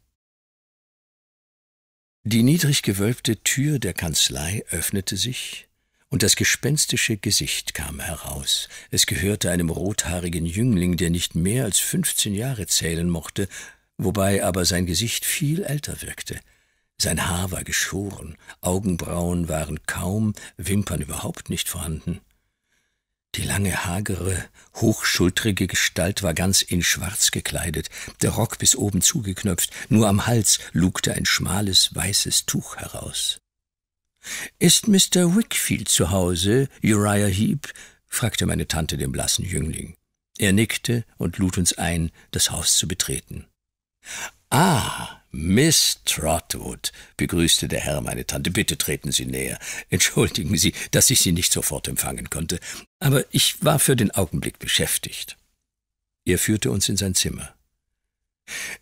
Speaker 1: Die niedrig gewölbte Tür der Kanzlei öffnete sich, und das gespenstische Gesicht kam heraus. Es gehörte einem rothaarigen Jüngling, der nicht mehr als fünfzehn Jahre zählen mochte, wobei aber sein Gesicht viel älter wirkte. Sein Haar war geschoren, Augenbrauen waren kaum, Wimpern überhaupt nicht vorhanden. Die lange, hagere, hochschultrige Gestalt war ganz in Schwarz gekleidet, der Rock bis oben zugeknöpft, nur am Hals lugte ein schmales, weißes Tuch heraus. Ist Mr. Wickfield zu Hause, Uriah Heep? fragte meine Tante den blassen Jüngling. Er nickte und lud uns ein, das Haus zu betreten. Ah, Miss Trotwood, begrüßte der Herr meine Tante, bitte treten Sie näher. Entschuldigen Sie, dass ich Sie nicht sofort empfangen konnte, aber ich war für den Augenblick beschäftigt. Er führte uns in sein Zimmer.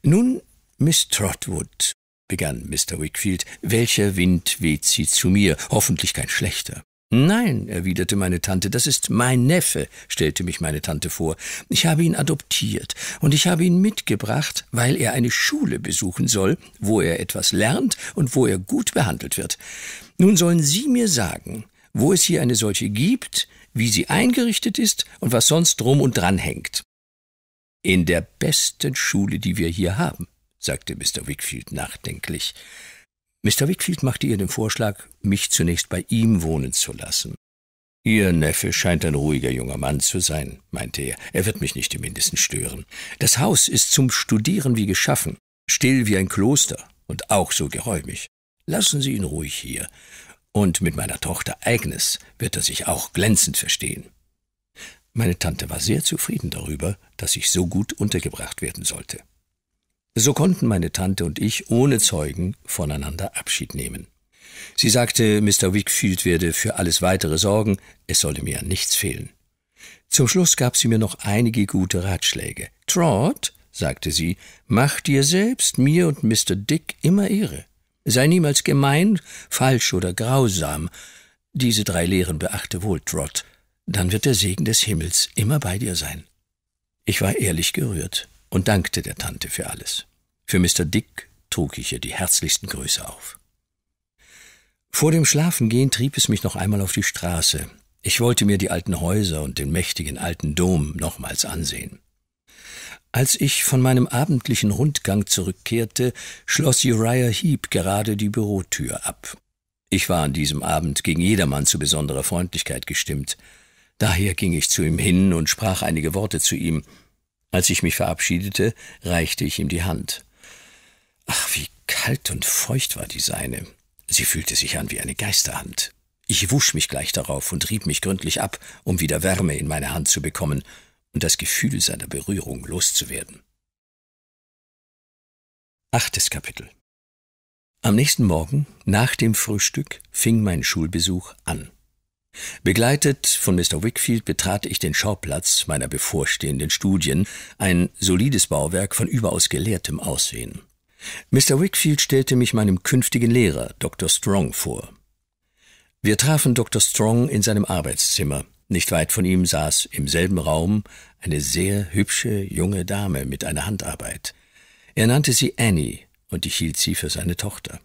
Speaker 1: Nun, Miss Trotwood, begann Mr. Wickfield, welcher Wind weht Sie zu mir, hoffentlich kein schlechter. Nein, erwiderte meine Tante, das ist mein Neffe, stellte mich meine Tante vor. Ich habe ihn adoptiert und ich habe ihn mitgebracht, weil er eine Schule besuchen soll, wo er etwas lernt und wo er gut behandelt wird. Nun sollen Sie mir sagen, wo es hier eine solche gibt, wie sie eingerichtet ist und was sonst drum und dran hängt. In der besten Schule, die wir hier haben, sagte Mr. Wickfield nachdenklich. Mr. Wickfield machte ihr den Vorschlag, mich zunächst bei ihm wohnen zu lassen. Ihr Neffe scheint ein ruhiger junger Mann zu sein, meinte er. Er wird mich nicht im mindesten stören. Das Haus ist zum Studieren wie geschaffen, still wie ein Kloster und auch so geräumig. Lassen Sie ihn ruhig hier. Und mit meiner Tochter Agnes wird er sich auch glänzend verstehen. Meine Tante war sehr zufrieden darüber, dass ich so gut untergebracht werden sollte. So konnten meine Tante und ich ohne Zeugen voneinander Abschied nehmen. Sie sagte, Mr. Wickfield werde für alles weitere sorgen, es solle mir an nichts fehlen. Zum Schluss gab sie mir noch einige gute Ratschläge. Trot, sagte sie, mach dir selbst, mir und Mr. Dick immer Ehre. Sei niemals gemein, falsch oder grausam. Diese drei Lehren beachte wohl, Trot. Dann wird der Segen des Himmels immer bei dir sein. Ich war ehrlich gerührt und dankte der Tante für alles. Für Mr. Dick trug ich ihr die herzlichsten Grüße auf. Vor dem Schlafengehen trieb es mich noch einmal auf die Straße. Ich wollte mir die alten Häuser und den mächtigen alten Dom nochmals ansehen. Als ich von meinem abendlichen Rundgang zurückkehrte, schloss Uriah Heep gerade die Bürotür ab. Ich war an diesem Abend gegen jedermann zu besonderer Freundlichkeit gestimmt. Daher ging ich zu ihm hin und sprach einige Worte zu ihm. Als ich mich verabschiedete, reichte ich ihm die Hand. Ach, wie kalt und feucht war die seine. Sie fühlte sich an wie eine Geisterhand. Ich wusch mich gleich darauf und rieb mich gründlich ab, um wieder Wärme in meine Hand zu bekommen und das Gefühl seiner Berührung loszuwerden. Achtes Kapitel Am nächsten Morgen, nach dem Frühstück, fing mein Schulbesuch an. Begleitet von Mr. Wickfield betrat ich den Schauplatz meiner bevorstehenden Studien, ein solides Bauwerk von überaus gelehrtem Aussehen. Mr. Wickfield stellte mich meinem künftigen Lehrer, Dr. Strong, vor. Wir trafen Dr. Strong in seinem Arbeitszimmer. Nicht weit von ihm saß im selben Raum eine sehr hübsche junge Dame mit einer Handarbeit. Er nannte sie Annie, und ich hielt sie für seine Tochter.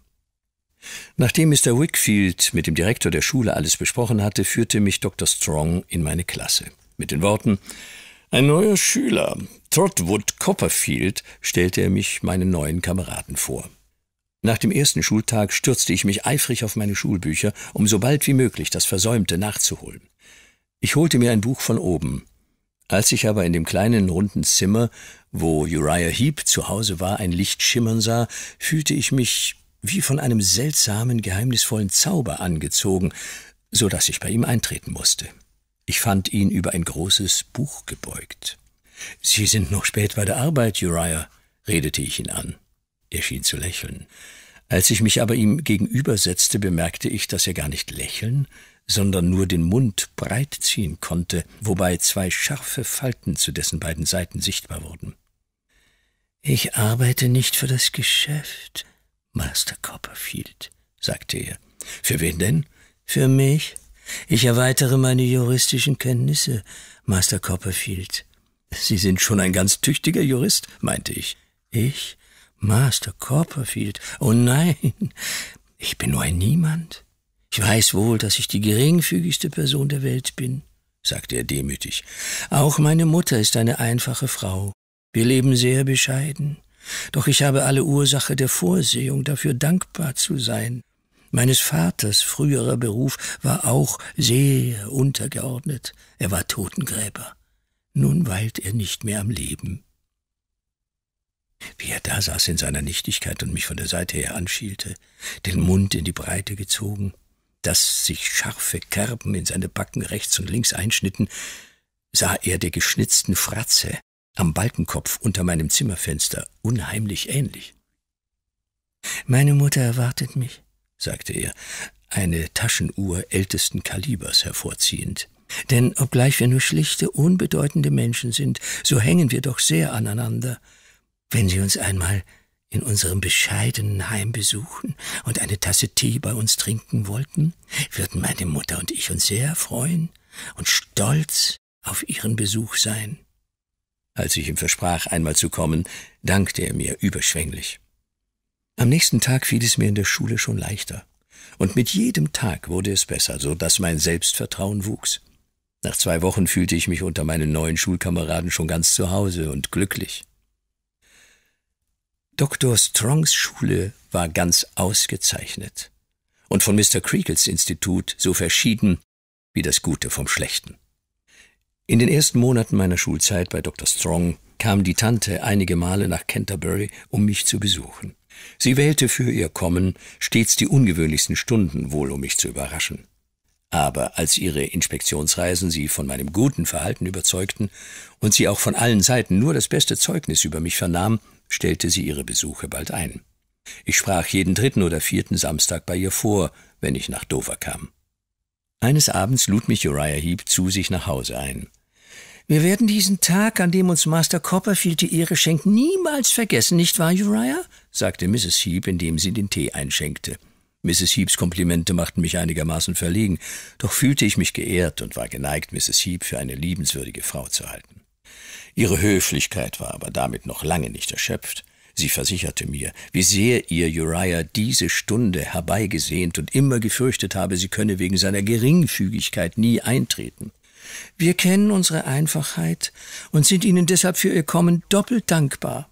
Speaker 1: Nachdem Mr. Wickfield mit dem Direktor der Schule alles besprochen hatte, führte mich Dr. Strong in meine Klasse. Mit den Worten Ein neuer Schüler, Trotwood Copperfield, stellte er mich meinen neuen Kameraden vor. Nach dem ersten Schultag stürzte ich mich eifrig auf meine Schulbücher, um so bald wie möglich das Versäumte nachzuholen. Ich holte mir ein Buch von oben. Als ich aber in dem kleinen runden Zimmer, wo Uriah Heep zu Hause war, ein Licht schimmern sah, fühlte ich mich wie von einem seltsamen, geheimnisvollen Zauber angezogen, so dass ich bei ihm eintreten musste. Ich fand ihn über ein großes Buch gebeugt. Sie sind noch spät bei der Arbeit, Uriah, redete ich ihn an. Er schien zu lächeln. Als ich mich aber ihm gegenübersetzte, bemerkte ich, dass er gar nicht lächeln, sondern nur den Mund breit ziehen konnte, wobei zwei scharfe Falten zu dessen beiden Seiten sichtbar wurden. Ich arbeite nicht für das Geschäft, Master Copperfield, sagte er. Für wen denn? Für mich. Ich erweitere meine juristischen Kenntnisse, Master Copperfield. Sie sind schon ein ganz tüchtiger Jurist, meinte ich. Ich? Master Copperfield? Oh nein, ich bin nur ein Niemand. Ich weiß wohl, dass ich die geringfügigste Person der Welt bin, sagte er demütig. Auch meine Mutter ist eine einfache Frau. Wir leben sehr bescheiden. Doch ich habe alle Ursache der Vorsehung, dafür dankbar zu sein. Meines Vaters früherer Beruf war auch sehr untergeordnet. Er war Totengräber. Nun weilt er nicht mehr am Leben. Wie er da saß in seiner Nichtigkeit und mich von der Seite her anschielte, den Mund in die Breite gezogen, dass sich scharfe Kerben in seine Backen rechts und links einschnitten, sah er der geschnitzten Fratze am Balkenkopf unter meinem Zimmerfenster unheimlich ähnlich. Meine Mutter erwartet mich, sagte er, eine Taschenuhr ältesten Kalibers hervorziehend. Denn obgleich wir nur schlichte, unbedeutende Menschen sind, so hängen wir doch sehr aneinander. Wenn Sie uns einmal in unserem bescheidenen Heim besuchen und eine Tasse Tee bei uns trinken wollten, würden meine Mutter und ich uns sehr freuen und stolz auf Ihren Besuch sein. Als ich ihm versprach, einmal zu kommen, dankte er mir überschwänglich. Am nächsten Tag fiel es mir in der Schule schon leichter. Und mit jedem Tag wurde es besser, so dass mein Selbstvertrauen wuchs. Nach zwei Wochen fühlte ich mich unter meinen neuen Schulkameraden schon ganz zu Hause und glücklich. Dr. Strongs Schule war ganz ausgezeichnet und von Mr. Creakles Institut so verschieden wie das Gute vom Schlechten. In den ersten Monaten meiner Schulzeit bei Dr. Strong kam die Tante einige Male nach Canterbury, um mich zu besuchen. Sie wählte für ihr Kommen stets die ungewöhnlichsten Stunden wohl, um mich zu überraschen. Aber als ihre Inspektionsreisen sie von meinem guten Verhalten überzeugten und sie auch von allen Seiten nur das beste Zeugnis über mich vernahm, stellte sie ihre Besuche bald ein. Ich sprach jeden dritten oder vierten Samstag bei ihr vor, wenn ich nach Dover kam. Eines Abends lud mich Uriah Heep zu sich nach Hause ein. Wir werden diesen Tag, an dem uns Master Copperfield die Ehre schenkt, niemals vergessen, nicht wahr, Uriah? sagte Mrs. Heep, indem sie den Tee einschenkte. Mrs. Heeps Komplimente machten mich einigermaßen verlegen, doch fühlte ich mich geehrt und war geneigt, Mrs. Heep für eine liebenswürdige Frau zu halten. Ihre Höflichkeit war aber damit noch lange nicht erschöpft. Sie versicherte mir, wie sehr ihr Uriah diese Stunde herbeigesehnt und immer gefürchtet habe, sie könne wegen seiner Geringfügigkeit nie eintreten. Wir kennen unsere Einfachheit und sind Ihnen deshalb für Ihr Kommen doppelt dankbar.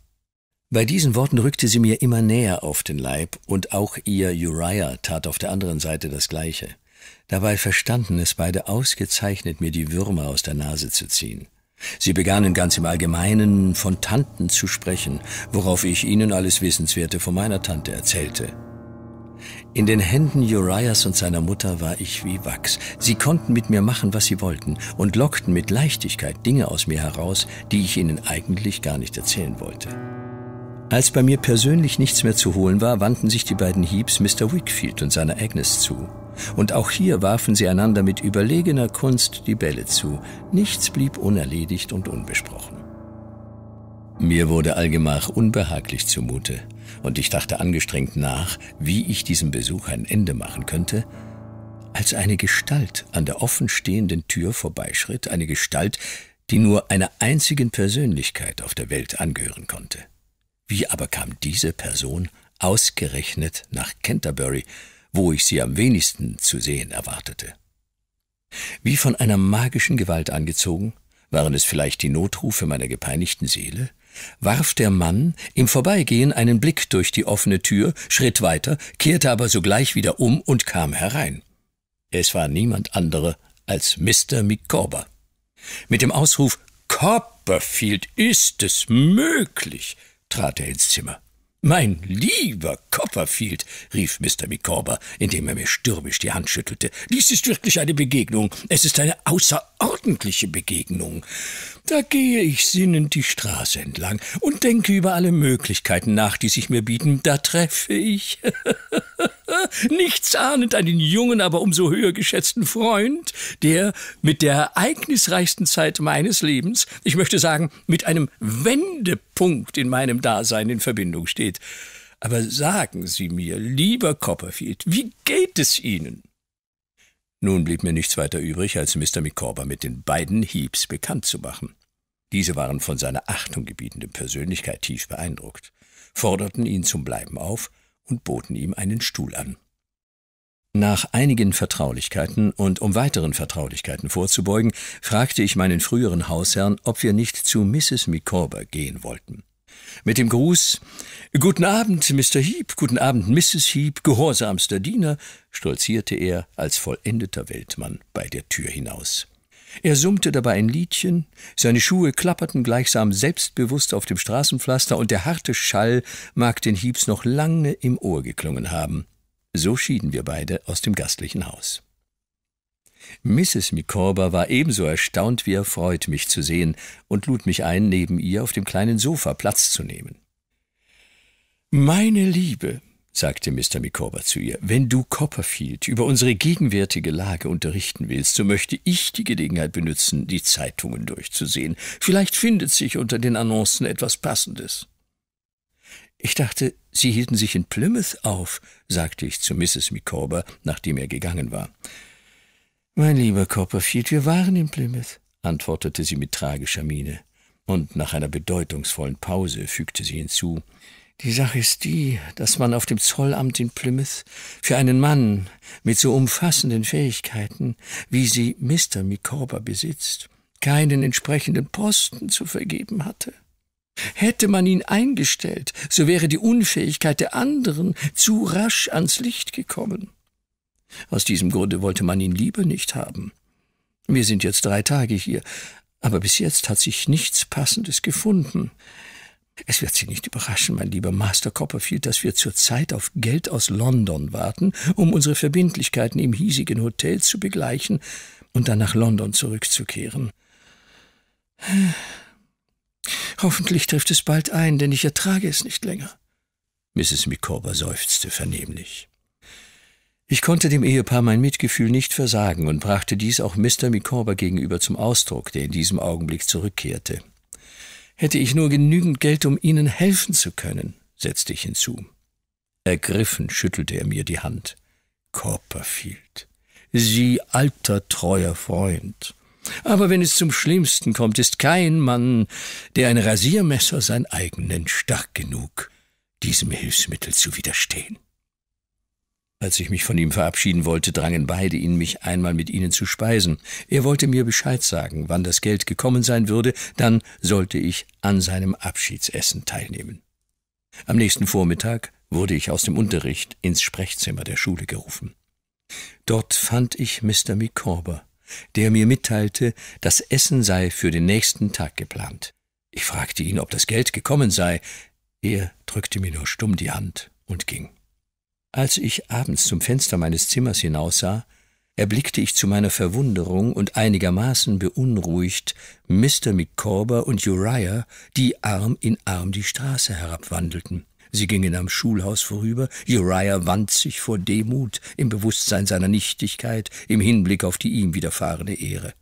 Speaker 1: Bei diesen Worten rückte sie mir immer näher auf den Leib, und auch ihr Uriah tat auf der anderen Seite das gleiche. Dabei verstanden es beide ausgezeichnet, mir die Würmer aus der Nase zu ziehen. Sie begannen ganz im Allgemeinen von Tanten zu sprechen, worauf ich ihnen alles Wissenswerte von meiner Tante erzählte. In den Händen Urias und seiner Mutter war ich wie Wachs. Sie konnten mit mir machen, was sie wollten und lockten mit Leichtigkeit Dinge aus mir heraus, die ich ihnen eigentlich gar nicht erzählen wollte. Als bei mir persönlich nichts mehr zu holen war, wandten sich die beiden Heaps Mr. Wickfield und seiner Agnes zu. Und auch hier warfen sie einander mit überlegener Kunst die Bälle zu. Nichts blieb unerledigt und unbesprochen. Mir wurde allgemach unbehaglich zumute und ich dachte angestrengt nach, wie ich diesem Besuch ein Ende machen könnte, als eine Gestalt an der offenstehenden Tür vorbeischritt, eine Gestalt, die nur einer einzigen Persönlichkeit auf der Welt angehören konnte. Wie aber kam diese Person ausgerechnet nach Canterbury, wo ich sie am wenigsten zu sehen erwartete? Wie von einer magischen Gewalt angezogen, waren es vielleicht die Notrufe meiner gepeinigten Seele? warf der Mann im Vorbeigehen einen Blick durch die offene Tür, schritt weiter, kehrte aber sogleich wieder um und kam herein. Es war niemand andere als Mr. Micawber. Mit dem Ausruf Copperfield, ist es möglich? trat er ins Zimmer. Mein lieber Copperfield, rief Mr. Micawber, indem er mir stürmisch die Hand schüttelte, dies ist wirklich eine Begegnung, es ist eine außerordentliche Begegnung. Da gehe ich sinnend die Straße entlang und denke über alle Möglichkeiten nach, die sich mir bieten. Da treffe ich, *laughs* nichts ahnend, einen jungen, aber umso höher geschätzten Freund, der mit der ereignisreichsten Zeit meines Lebens, ich möchte sagen, mit einem Wendepunkt in meinem Dasein in Verbindung steht. Aber sagen Sie mir, lieber Copperfield, wie geht es Ihnen? Nun blieb mir nichts weiter übrig, als Mr. Micawber mit den beiden Heaps bekannt zu machen. Diese waren von seiner Achtung gebietenden Persönlichkeit tief beeindruckt, forderten ihn zum Bleiben auf und boten ihm einen Stuhl an. Nach einigen Vertraulichkeiten und um weiteren Vertraulichkeiten vorzubeugen, fragte ich meinen früheren Hausherrn, ob wir nicht zu Mrs. Micawber gehen wollten. Mit dem Gruß Guten Abend, Mr. Heep, guten Abend, Mrs. Heep, gehorsamster Diener, stolzierte er als vollendeter Weltmann bei der Tür hinaus. Er summte dabei ein Liedchen, seine Schuhe klapperten gleichsam selbstbewusst auf dem Straßenpflaster und der harte Schall mag den Heeps noch lange im Ohr geklungen haben. So schieden wir beide aus dem gastlichen Haus. Mrs. Micawber war ebenso erstaunt wie erfreut, mich zu sehen und lud mich ein, neben ihr auf dem kleinen Sofa Platz zu nehmen. Meine Liebe, sagte Mr. Micawber zu ihr, wenn du Copperfield über unsere gegenwärtige Lage unterrichten willst, so möchte ich die Gelegenheit benützen, die Zeitungen durchzusehen. Vielleicht findet sich unter den Annoncen etwas Passendes. Ich dachte, Sie hielten sich in Plymouth auf, sagte ich zu Mrs. Micawber, nachdem er gegangen war. Mein lieber Copperfield, wir waren in Plymouth, antwortete sie mit tragischer Miene. Und nach einer bedeutungsvollen Pause fügte sie hinzu, die Sache ist die, dass man auf dem Zollamt in Plymouth für einen Mann mit so umfassenden Fähigkeiten, wie sie Mr. Micawber besitzt, keinen entsprechenden Posten zu vergeben hatte. Hätte man ihn eingestellt, so wäre die Unfähigkeit der anderen zu rasch ans Licht gekommen. Aus diesem Grunde wollte man ihn lieber nicht haben. Wir sind jetzt drei Tage hier, aber bis jetzt hat sich nichts Passendes gefunden. Es wird Sie nicht überraschen, mein lieber Master Copperfield, dass wir zurzeit auf Geld aus London warten, um unsere Verbindlichkeiten im hiesigen Hotel zu begleichen und dann nach London zurückzukehren. Hoffentlich trifft es bald ein, denn ich ertrage es nicht länger. Mrs. Micawber seufzte vernehmlich. Ich konnte dem Ehepaar mein Mitgefühl nicht versagen und brachte dies auch Mr. Micawber gegenüber zum Ausdruck, der in diesem Augenblick zurückkehrte. Hätte ich nur genügend Geld, um Ihnen helfen zu können, setzte ich hinzu. Ergriffen schüttelte er mir die Hand. Copperfield, Sie alter treuer Freund. Aber wenn es zum Schlimmsten kommt, ist kein Mann, der ein Rasiermesser sein eigen nennt, stark genug, diesem Hilfsmittel zu widerstehen. Als ich mich von ihm verabschieden wollte, drangen beide ihn, mich, einmal mit ihnen zu speisen. Er wollte mir Bescheid sagen, wann das Geld gekommen sein würde, dann sollte ich an seinem Abschiedsessen teilnehmen. Am nächsten Vormittag wurde ich aus dem Unterricht ins Sprechzimmer der Schule gerufen. Dort fand ich Mr. Micawber, der mir mitteilte, das Essen sei für den nächsten Tag geplant. Ich fragte ihn, ob das Geld gekommen sei. Er drückte mir nur stumm die Hand und ging. Als ich abends zum Fenster meines Zimmers hinaussah, erblickte ich zu meiner Verwunderung und einigermaßen beunruhigt Mr. Micawber und Uriah, die Arm in Arm die Straße herabwandelten. Sie gingen am Schulhaus vorüber, Uriah wand sich vor Demut im Bewusstsein seiner Nichtigkeit im Hinblick auf die ihm widerfahrene Ehre.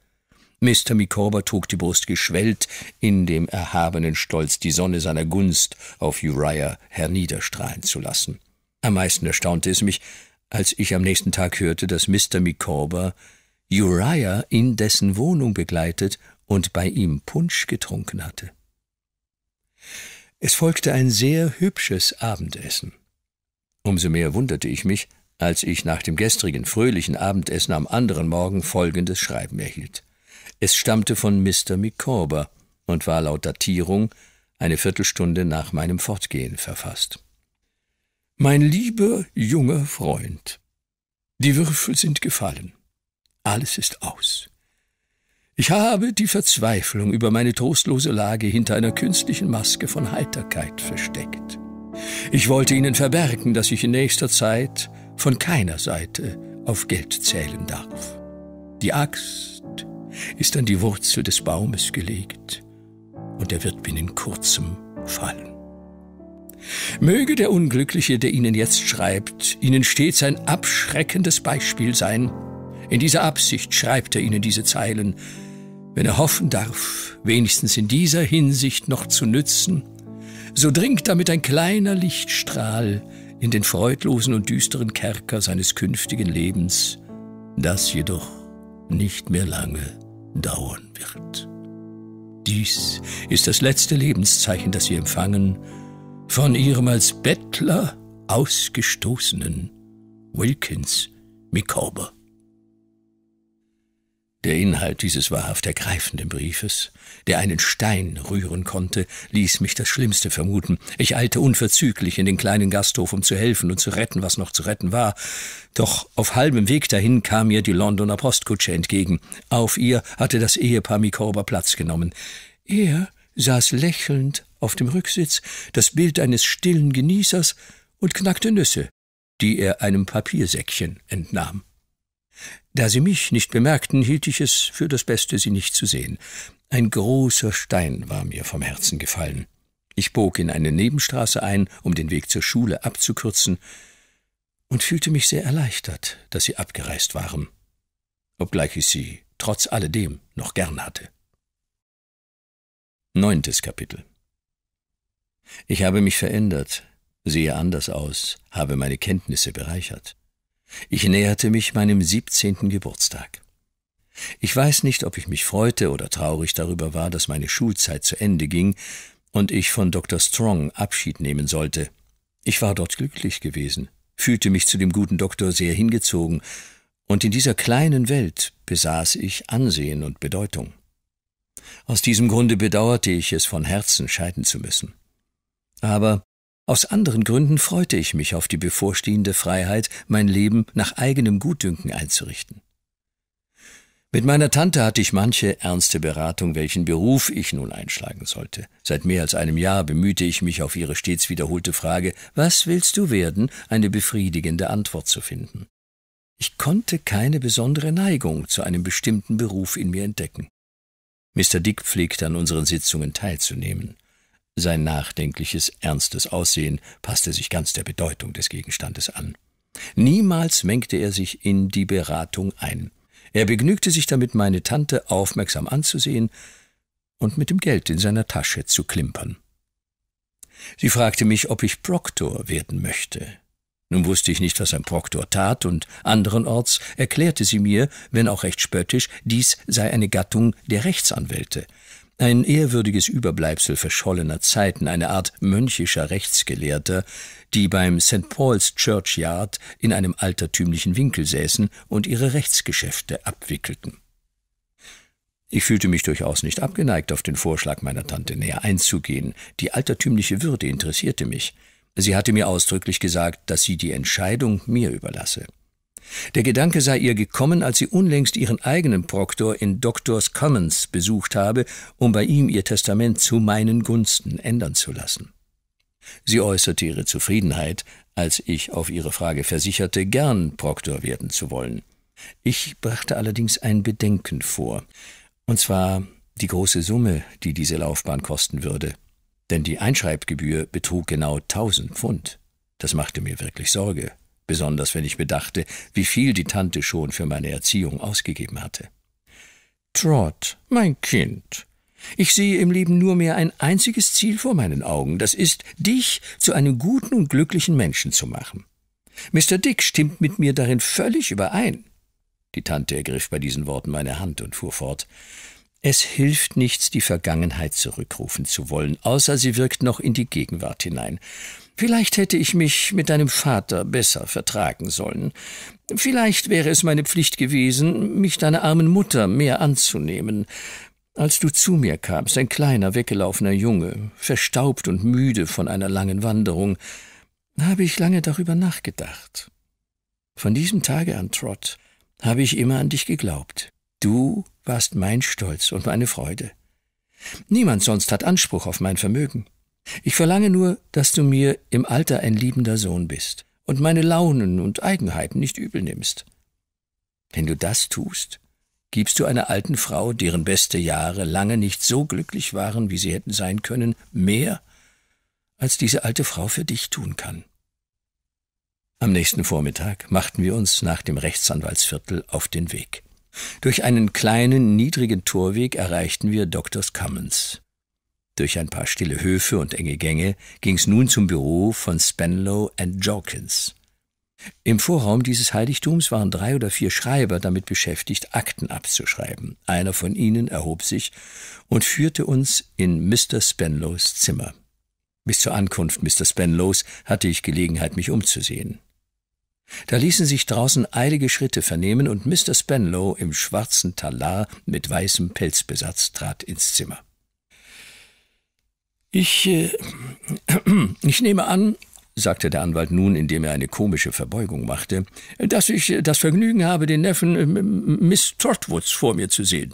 Speaker 1: Mr. Micawber trug die Brust geschwellt, in dem erhabenen Stolz die Sonne seiner Gunst auf Uriah herniederstrahlen zu lassen. Am meisten erstaunte es mich, als ich am nächsten Tag hörte, dass Mr. Micawber Uriah in dessen Wohnung begleitet und bei ihm Punsch getrunken hatte. Es folgte ein sehr hübsches Abendessen. Umso mehr wunderte ich mich, als ich nach dem gestrigen fröhlichen Abendessen am anderen Morgen folgendes Schreiben erhielt. Es stammte von Mr. Micawber und war laut Datierung eine Viertelstunde nach meinem Fortgehen verfasst. Mein lieber junger Freund, die Würfel sind gefallen. Alles ist aus. Ich habe die Verzweiflung über meine trostlose Lage hinter einer künstlichen Maske von Heiterkeit versteckt. Ich wollte Ihnen verbergen, dass ich in nächster Zeit von keiner Seite auf Geld zählen darf. Die Axt ist an die Wurzel des Baumes gelegt und er wird binnen kurzem fallen. Möge der Unglückliche, der Ihnen jetzt schreibt, Ihnen stets ein abschreckendes Beispiel sein. In dieser Absicht schreibt er Ihnen diese Zeilen, wenn er hoffen darf, wenigstens in dieser Hinsicht noch zu nützen, so dringt damit ein kleiner Lichtstrahl in den freudlosen und düsteren Kerker seines künftigen Lebens, das jedoch nicht mehr lange dauern wird. Dies ist das letzte Lebenszeichen, das Sie empfangen, von ihrem als Bettler ausgestoßenen Wilkins Micawber. Der Inhalt dieses wahrhaft ergreifenden Briefes, der einen Stein rühren konnte, ließ mich das Schlimmste vermuten. Ich eilte unverzüglich in den kleinen Gasthof, um zu helfen und zu retten, was noch zu retten war. Doch auf halbem Weg dahin kam mir die Londoner Postkutsche entgegen. Auf ihr hatte das Ehepaar Micawber Platz genommen. Er saß lächelnd auf dem Rücksitz das Bild eines stillen Genießers und knackte Nüsse, die er einem Papiersäckchen entnahm. Da sie mich nicht bemerkten, hielt ich es für das Beste, sie nicht zu sehen. Ein großer Stein war mir vom Herzen gefallen. Ich bog in eine Nebenstraße ein, um den Weg zur Schule abzukürzen, und fühlte mich sehr erleichtert, dass sie abgereist waren, obgleich ich sie trotz alledem noch gern hatte. Neuntes Kapitel ich habe mich verändert, sehe anders aus, habe meine Kenntnisse bereichert. Ich näherte mich meinem 17. Geburtstag. Ich weiß nicht, ob ich mich freute oder traurig darüber war, dass meine Schulzeit zu Ende ging und ich von Dr. Strong Abschied nehmen sollte. Ich war dort glücklich gewesen, fühlte mich zu dem guten Doktor sehr hingezogen, und in dieser kleinen Welt besaß ich Ansehen und Bedeutung. Aus diesem Grunde bedauerte ich es von Herzen scheiden zu müssen. Aber aus anderen Gründen freute ich mich auf die bevorstehende Freiheit, mein Leben nach eigenem Gutdünken einzurichten. Mit meiner Tante hatte ich manche ernste Beratung, welchen Beruf ich nun einschlagen sollte. Seit mehr als einem Jahr bemühte ich mich auf ihre stets wiederholte Frage, was willst du werden, eine befriedigende Antwort zu finden. Ich konnte keine besondere Neigung zu einem bestimmten Beruf in mir entdecken. Mr. Dick pflegte an unseren Sitzungen teilzunehmen. Sein nachdenkliches, ernstes Aussehen passte sich ganz der Bedeutung des Gegenstandes an. Niemals mengte er sich in die Beratung ein. Er begnügte sich damit, meine Tante aufmerksam anzusehen und mit dem Geld in seiner Tasche zu klimpern. Sie fragte mich, ob ich Proktor werden möchte. Nun wusste ich nicht, was ein Proktor tat, und anderenorts erklärte sie mir, wenn auch recht spöttisch, dies sei eine Gattung der Rechtsanwälte ein ehrwürdiges Überbleibsel verschollener Zeiten, eine Art mönchischer Rechtsgelehrter, die beim St. Paul's Churchyard in einem altertümlichen Winkel säßen und ihre Rechtsgeschäfte abwickelten. Ich fühlte mich durchaus nicht abgeneigt, auf den Vorschlag meiner Tante näher einzugehen. Die altertümliche Würde interessierte mich. Sie hatte mir ausdrücklich gesagt, dass sie die Entscheidung mir überlasse. Der Gedanke sei ihr gekommen, als sie unlängst ihren eigenen Proktor in Doctors Commons besucht habe, um bei ihm ihr Testament zu meinen Gunsten ändern zu lassen. Sie äußerte ihre Zufriedenheit, als ich auf ihre Frage versicherte, gern Proktor werden zu wollen. Ich brachte allerdings ein Bedenken vor, und zwar die große Summe, die diese Laufbahn kosten würde, denn die Einschreibgebühr betrug genau tausend Pfund. Das machte mir wirklich Sorge besonders wenn ich bedachte, wie viel die Tante schon für meine Erziehung ausgegeben hatte. Trot, mein Kind, ich sehe im Leben nur mehr ein einziges Ziel vor meinen Augen, das ist, dich zu einem guten und glücklichen Menschen zu machen. Mr. Dick stimmt mit mir darin völlig überein. Die Tante ergriff bei diesen Worten meine Hand und fuhr fort. Es hilft nichts, die Vergangenheit zurückrufen zu wollen, außer sie wirkt noch in die Gegenwart hinein. Vielleicht hätte ich mich mit deinem Vater besser vertragen sollen. Vielleicht wäre es meine Pflicht gewesen, mich deiner armen Mutter mehr anzunehmen. Als du zu mir kamst, ein kleiner, weggelaufener Junge, verstaubt und müde von einer langen Wanderung, habe ich lange darüber nachgedacht. Von diesem Tage an, Trot, habe ich immer an dich geglaubt. Du warst mein Stolz und meine Freude. Niemand sonst hat Anspruch auf mein Vermögen. Ich verlange nur, dass du mir im Alter ein liebender Sohn bist und meine Launen und Eigenheiten nicht übel nimmst. Wenn du das tust, gibst du einer alten Frau, deren beste Jahre lange nicht so glücklich waren, wie sie hätten sein können, mehr, als diese alte Frau für dich tun kann. Am nächsten Vormittag machten wir uns nach dem Rechtsanwaltsviertel auf den Weg. Durch einen kleinen, niedrigen Torweg erreichten wir Doktors Commons. Durch ein paar stille Höfe und enge Gänge ging's nun zum Büro von Spenlow Jorkins. Im Vorraum dieses Heiligtums waren drei oder vier Schreiber damit beschäftigt, Akten abzuschreiben. Einer von ihnen erhob sich und führte uns in Mr. Spenlows Zimmer. Bis zur Ankunft Mr. Spenlows hatte ich Gelegenheit, mich umzusehen. Da ließen sich draußen eilige Schritte vernehmen und Mr. Spenlow im schwarzen Talar mit weißem Pelzbesatz trat ins Zimmer. Ich, äh, *clears throat* ich nehme an, sagte der Anwalt nun, indem er eine komische Verbeugung machte, dass ich das Vergnügen habe, den Neffen äh, Miss Trotwoods vor mir zu sehen.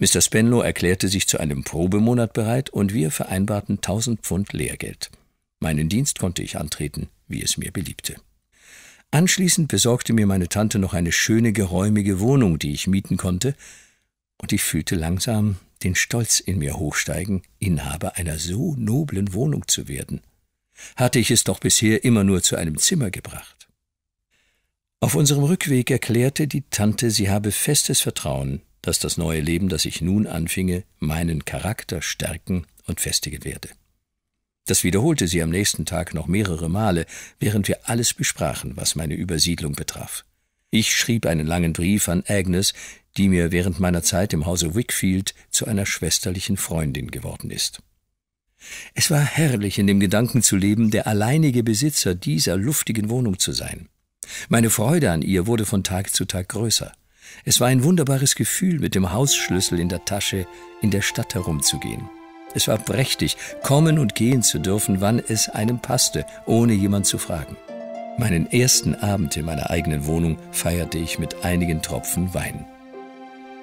Speaker 1: Mr. Spenlow erklärte sich zu einem Probemonat bereit und wir vereinbarten 1000 Pfund Lehrgeld. Meinen Dienst konnte ich antreten, wie es mir beliebte. Anschließend besorgte mir meine Tante noch eine schöne, geräumige Wohnung, die ich mieten konnte, und ich fühlte langsam, den Stolz in mir hochsteigen, Inhaber einer so noblen Wohnung zu werden. Hatte ich es doch bisher immer nur zu einem Zimmer gebracht. Auf unserem Rückweg erklärte die Tante, sie habe festes Vertrauen, dass das neue Leben, das ich nun anfinge, meinen Charakter stärken und festigen werde. Das wiederholte sie am nächsten Tag noch mehrere Male, während wir alles besprachen, was meine Übersiedlung betraf. Ich schrieb einen langen Brief an Agnes, die mir während meiner Zeit im Hause Wickfield zu einer schwesterlichen Freundin geworden ist. Es war herrlich, in dem Gedanken zu leben, der alleinige Besitzer dieser luftigen Wohnung zu sein. Meine Freude an ihr wurde von Tag zu Tag größer. Es war ein wunderbares Gefühl, mit dem Hausschlüssel in der Tasche in der Stadt herumzugehen. Es war prächtig, kommen und gehen zu dürfen, wann es einem passte, ohne jemand zu fragen. Meinen ersten Abend in meiner eigenen Wohnung feierte ich mit einigen Tropfen Wein.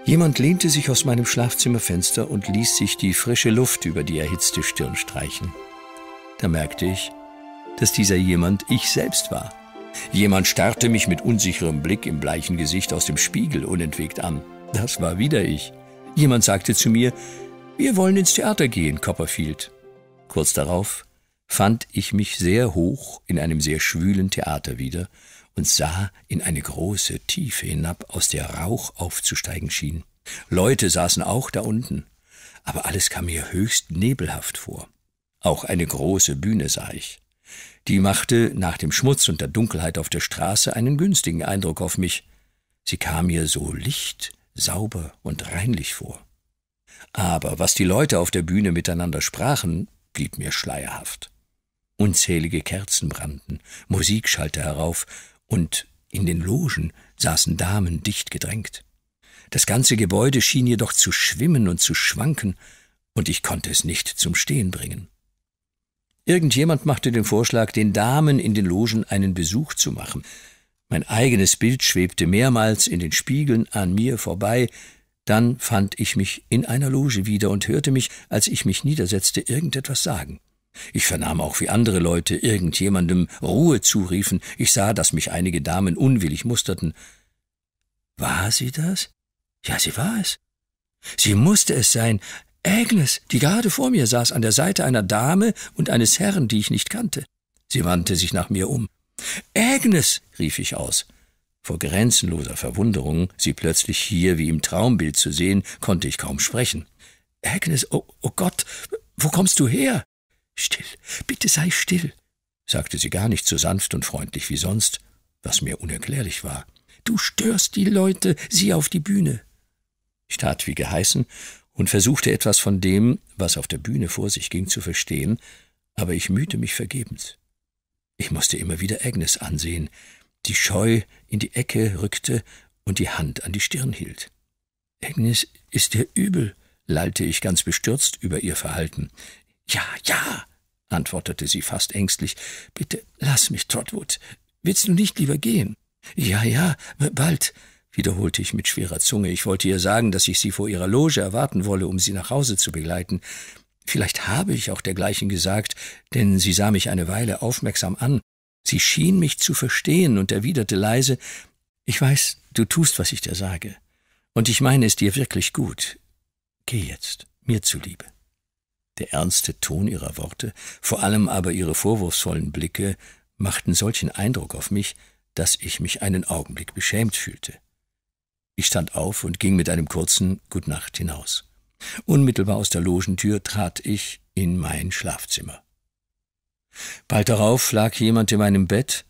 Speaker 1: Jemand lehnte sich aus meinem Schlafzimmerfenster und ließ sich die frische Luft über die erhitzte Stirn streichen. Da merkte ich, dass dieser jemand ich selbst war. Jemand starrte mich mit unsicherem Blick im bleichen Gesicht aus dem Spiegel unentwegt an. Das war wieder ich. Jemand sagte zu mir, wir wollen ins Theater gehen, Copperfield. Kurz darauf fand ich mich sehr hoch in einem sehr schwülen Theater wieder, und sah in eine große Tiefe hinab, aus der Rauch aufzusteigen schien. Leute saßen auch da unten, aber alles kam mir höchst nebelhaft vor. Auch eine große Bühne sah ich. Die machte nach dem Schmutz und der Dunkelheit auf der Straße einen günstigen Eindruck auf mich. Sie kam mir so licht, sauber und reinlich vor. Aber was die Leute auf der Bühne miteinander sprachen, blieb mir schleierhaft. Unzählige Kerzen brannten, Musik schallte herauf, und in den Logen saßen Damen dicht gedrängt. Das ganze Gebäude schien jedoch zu schwimmen und zu schwanken, und ich konnte es nicht zum Stehen bringen. Irgendjemand machte den Vorschlag, den Damen in den Logen einen Besuch zu machen. Mein eigenes Bild schwebte mehrmals in den Spiegeln an mir vorbei, dann fand ich mich in einer Loge wieder und hörte mich, als ich mich niedersetzte, irgendetwas sagen. Ich vernahm auch, wie andere Leute irgendjemandem Ruhe zuriefen. Ich sah, dass mich einige Damen unwillig musterten. War sie das? Ja, sie war es. Sie musste es sein. Agnes, die gerade vor mir saß, an der Seite einer Dame und eines Herrn, die ich nicht kannte. Sie wandte sich nach mir um. Agnes, rief ich aus. Vor grenzenloser Verwunderung, sie plötzlich hier wie im Traumbild zu sehen, konnte ich kaum sprechen. Agnes, oh, oh Gott, wo kommst du her? Still, bitte sei still, sagte sie gar nicht so sanft und freundlich wie sonst, was mir unerklärlich war. Du störst die Leute, sieh auf die Bühne. Ich tat wie geheißen und versuchte etwas von dem, was auf der Bühne vor sich ging, zu verstehen, aber ich mühte mich vergebens. Ich musste immer wieder Agnes ansehen, die scheu in die Ecke rückte und die Hand an die Stirn hielt. Agnes, ist dir übel? lallte ich ganz bestürzt über ihr Verhalten. Ja, ja, antwortete sie fast ängstlich. Bitte lass mich, Trotwood. Willst du nicht lieber gehen? Ja, ja, bald, wiederholte ich mit schwerer Zunge. Ich wollte ihr sagen, dass ich sie vor ihrer Loge erwarten wolle, um sie nach Hause zu begleiten. Vielleicht habe ich auch dergleichen gesagt, denn sie sah mich eine Weile aufmerksam an. Sie schien mich zu verstehen und erwiderte leise Ich weiß, du tust, was ich dir sage, und ich meine es dir wirklich gut. Geh jetzt, mir zuliebe. Der ernste Ton ihrer Worte, vor allem aber ihre vorwurfsvollen Blicke, machten solchen Eindruck auf mich, dass ich mich einen Augenblick beschämt fühlte. Ich stand auf und ging mit einem kurzen Gut Nacht hinaus. Unmittelbar aus der Logentür trat ich in mein Schlafzimmer. Bald darauf lag jemand in meinem Bett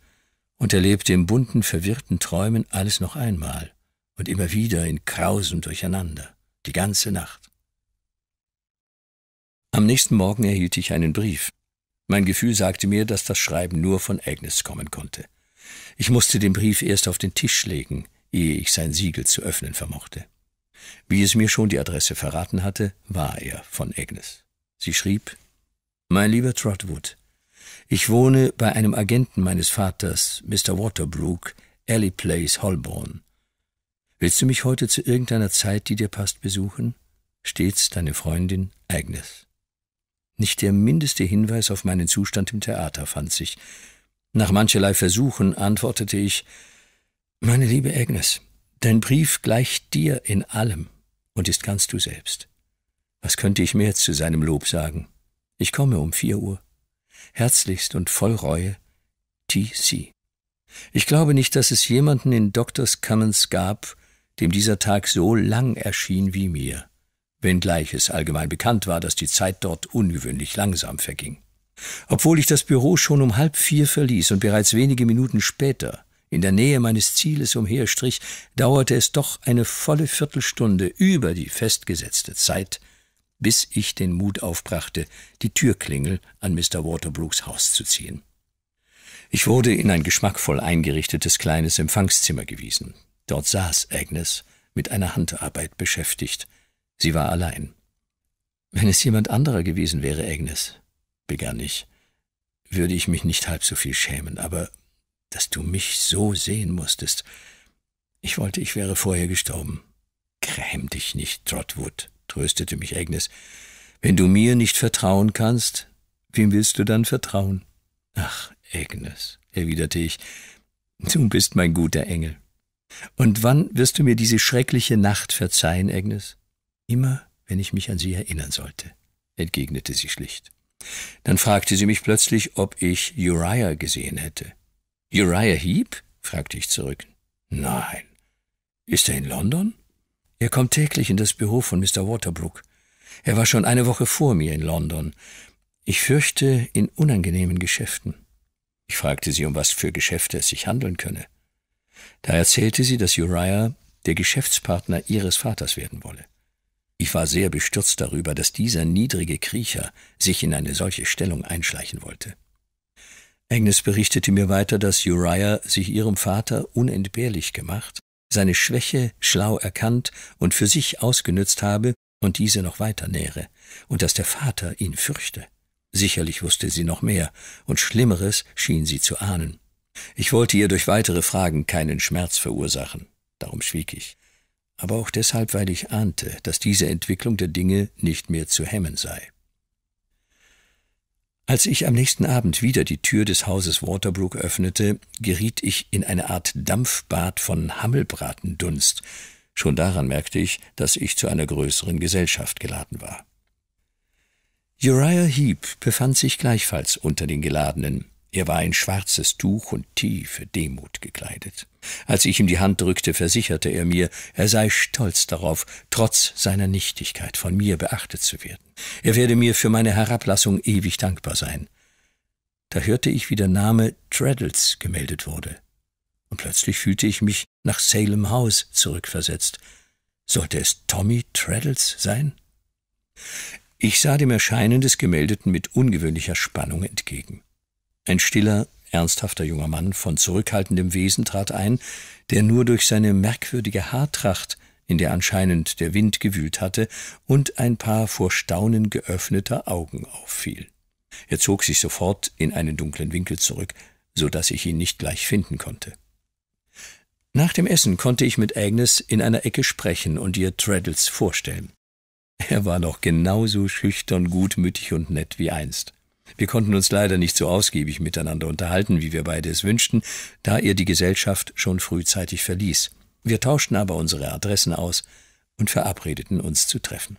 Speaker 1: und erlebte im bunten, verwirrten Träumen alles noch einmal und immer wieder in Krausen durcheinander, die ganze Nacht. Am nächsten Morgen erhielt ich einen Brief. Mein Gefühl sagte mir, dass das Schreiben nur von Agnes kommen konnte. Ich musste den Brief erst auf den Tisch legen, ehe ich sein Siegel zu öffnen vermochte. Wie es mir schon die Adresse verraten hatte, war er von Agnes. Sie schrieb, Mein lieber Trotwood, ich wohne bei einem Agenten meines Vaters, Mr. Waterbrook, Alley Place, Holborn. Willst du mich heute zu irgendeiner Zeit, die dir passt, besuchen? Stets deine Freundin Agnes. Nicht der mindeste Hinweis auf meinen Zustand im Theater fand sich. Nach mancherlei Versuchen antwortete ich, meine liebe Agnes, dein Brief gleicht dir in allem und ist ganz du selbst. Was könnte ich mehr zu seinem Lob sagen? Ich komme um vier Uhr. Herzlichst und voll Reue, T.C. Ich glaube nicht, dass es jemanden in Doctors Commons gab, dem dieser Tag so lang erschien wie mir wenngleich es allgemein bekannt war, dass die Zeit dort ungewöhnlich langsam verging. Obwohl ich das Büro schon um halb vier verließ und bereits wenige Minuten später in der Nähe meines Zieles umherstrich, dauerte es doch eine volle Viertelstunde über die festgesetzte Zeit, bis ich den Mut aufbrachte, die Türklingel an Mr. Waterbrooks Haus zu ziehen. Ich wurde in ein geschmackvoll eingerichtetes kleines Empfangszimmer gewiesen. Dort saß Agnes, mit einer Handarbeit beschäftigt, Sie war allein. Wenn es jemand anderer gewesen wäre, Agnes, begann ich, würde ich mich nicht halb so viel schämen, aber dass du mich so sehen musstest. Ich wollte, ich wäre vorher gestorben. Gräm dich nicht, Trotwood, tröstete mich Agnes. Wenn du mir nicht vertrauen kannst, wem willst du dann vertrauen? Ach, Agnes, erwiderte ich, du bist mein guter Engel. Und wann wirst du mir diese schreckliche Nacht verzeihen, Agnes? Immer, wenn ich mich an sie erinnern sollte, entgegnete sie schlicht. Dann fragte sie mich plötzlich, ob ich Uriah gesehen hätte. Uriah Heep? fragte ich zurück. Nein. Ist er in London? Er kommt täglich in das Büro von Mr. Waterbrook. Er war schon eine Woche vor mir in London. Ich fürchte, in unangenehmen Geschäften. Ich fragte sie, um was für Geschäfte es sich handeln könne. Da erzählte sie, dass Uriah der Geschäftspartner ihres Vaters werden wolle. Ich war sehr bestürzt darüber, dass dieser niedrige Kriecher sich in eine solche Stellung einschleichen wollte. Agnes berichtete mir weiter, dass Uriah sich ihrem Vater unentbehrlich gemacht, seine Schwäche schlau erkannt und für sich ausgenützt habe und diese noch weiter nähre, und dass der Vater ihn fürchte. Sicherlich wusste sie noch mehr, und Schlimmeres schien sie zu ahnen. Ich wollte ihr durch weitere Fragen keinen Schmerz verursachen, darum schwieg ich aber auch deshalb, weil ich ahnte, dass diese Entwicklung der Dinge nicht mehr zu hemmen sei. Als ich am nächsten Abend wieder die Tür des Hauses Waterbrook öffnete, geriet ich in eine Art Dampfbad von Hammelbratendunst. Schon daran merkte ich, dass ich zu einer größeren Gesellschaft geladen war. Uriah Heep befand sich gleichfalls unter den Geladenen, er war in schwarzes Tuch und tiefe Demut gekleidet. Als ich ihm die Hand drückte, versicherte er mir, er sei stolz darauf, trotz seiner Nichtigkeit von mir beachtet zu werden. Er werde mir für meine Herablassung ewig dankbar sein. Da hörte ich, wie der Name Traddles gemeldet wurde. Und plötzlich fühlte ich mich nach Salem House zurückversetzt. Sollte es Tommy Traddles sein? Ich sah dem Erscheinen des Gemeldeten mit ungewöhnlicher Spannung entgegen. Ein stiller, ernsthafter junger Mann von zurückhaltendem Wesen trat ein, der nur durch seine merkwürdige Haartracht, in der anscheinend der Wind gewühlt hatte, und ein paar vor Staunen geöffneter Augen auffiel. Er zog sich sofort in einen dunklen Winkel zurück, so dass ich ihn nicht gleich finden konnte. Nach dem Essen konnte ich mit Agnes in einer Ecke sprechen und ihr Traddles vorstellen. Er war noch genauso schüchtern, gutmütig und nett wie einst. Wir konnten uns leider nicht so ausgiebig miteinander unterhalten, wie wir beide es wünschten, da er die Gesellschaft schon frühzeitig verließ. Wir tauschten aber unsere Adressen aus und verabredeten uns zu treffen.